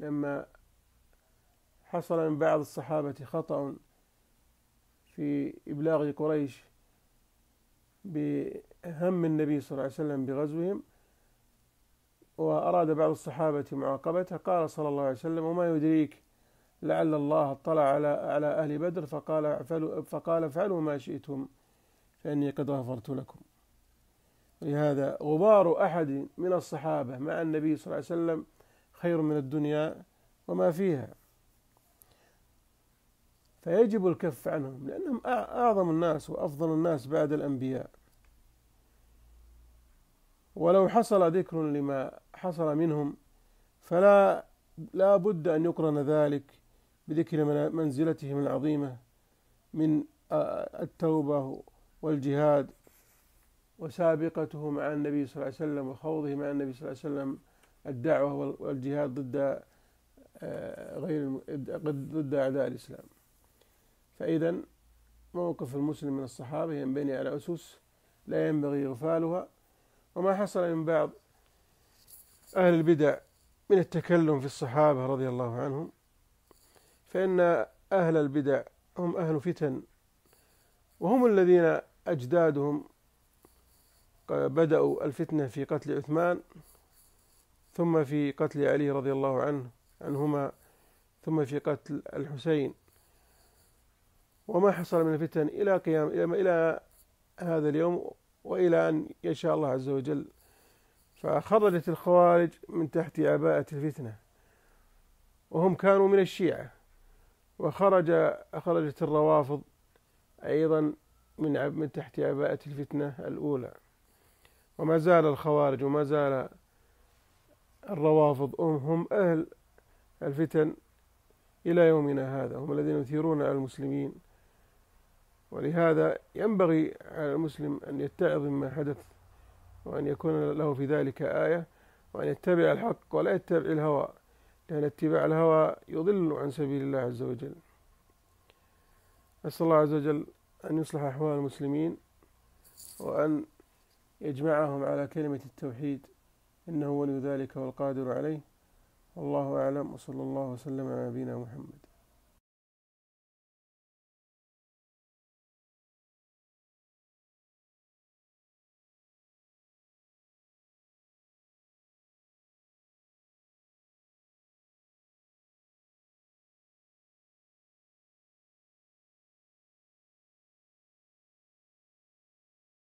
لما حصل من بعض الصحابة خطأ في إبلاغ قريش بهم النبي صلى الله عليه وسلم بغزوهم وأراد بعض الصحابة معاقبته قال صلى الله عليه وسلم وما يدريك لعل الله اطلع على على أهل بدر فقال فقال افعلوا ما شئتم فإني قد غفرت لكم لهذا غبار أحد من الصحابة مع النبي صلى الله عليه وسلم خير من الدنيا وما فيها فيجب الكف عنهم لأنهم أعظم الناس وأفضل الناس بعد الأنبياء ولو حصل ذكر لما حصل منهم فلا لا بد أن يقرن ذلك بذكر منزلتهم العظيمة من التوبة والجهاد وسابقته مع النبي صلى الله عليه وسلم وخوضه مع النبي صلى الله عليه وسلم الدعوة والجهاد ضد آه، غير ضد أعداء الإسلام فإذا موقف المسلم من الصحابة ينبني على أسس لا ينبغي إغفالها وما حصل من بعض أهل البدع من التكلم في الصحابة رضي الله عنهم فإن أهل البدع هم أهل فتن وهم الذين أجدادهم بدأوا الفتنة في قتل عثمان ثم في قتل علي رضي الله عنه عنهما ثم في قتل الحسين وما حصل من الفتن إلى قيام إلى هذا اليوم وإلى أن يشاء الله عز وجل فخرجت الخوارج من تحت عباءة الفتنة وهم كانوا من الشيعة وخرج خرجت الروافض أيضا من من تحت عباءة الفتنة الأولى وما زال الخوارج وما زال الروافض هم أهل الفتن إلى يومنا هذا هم الذين يثيرون على المسلمين ولهذا ينبغي على المسلم أن يتعظ مما حدث وأن يكون له في ذلك آية وأن يتبع الحق ولا يتبع الهوى لأن اتباع الهوى يضل عن سبيل الله عز وجل أسأل الله عز وجل أن يصلح أحوال المسلمين وأن يجمعهم على كلمة التوحيد إنه ولي ذلك والقادر عليه والله أعلم وصلى الله وسلم على نبينا محمد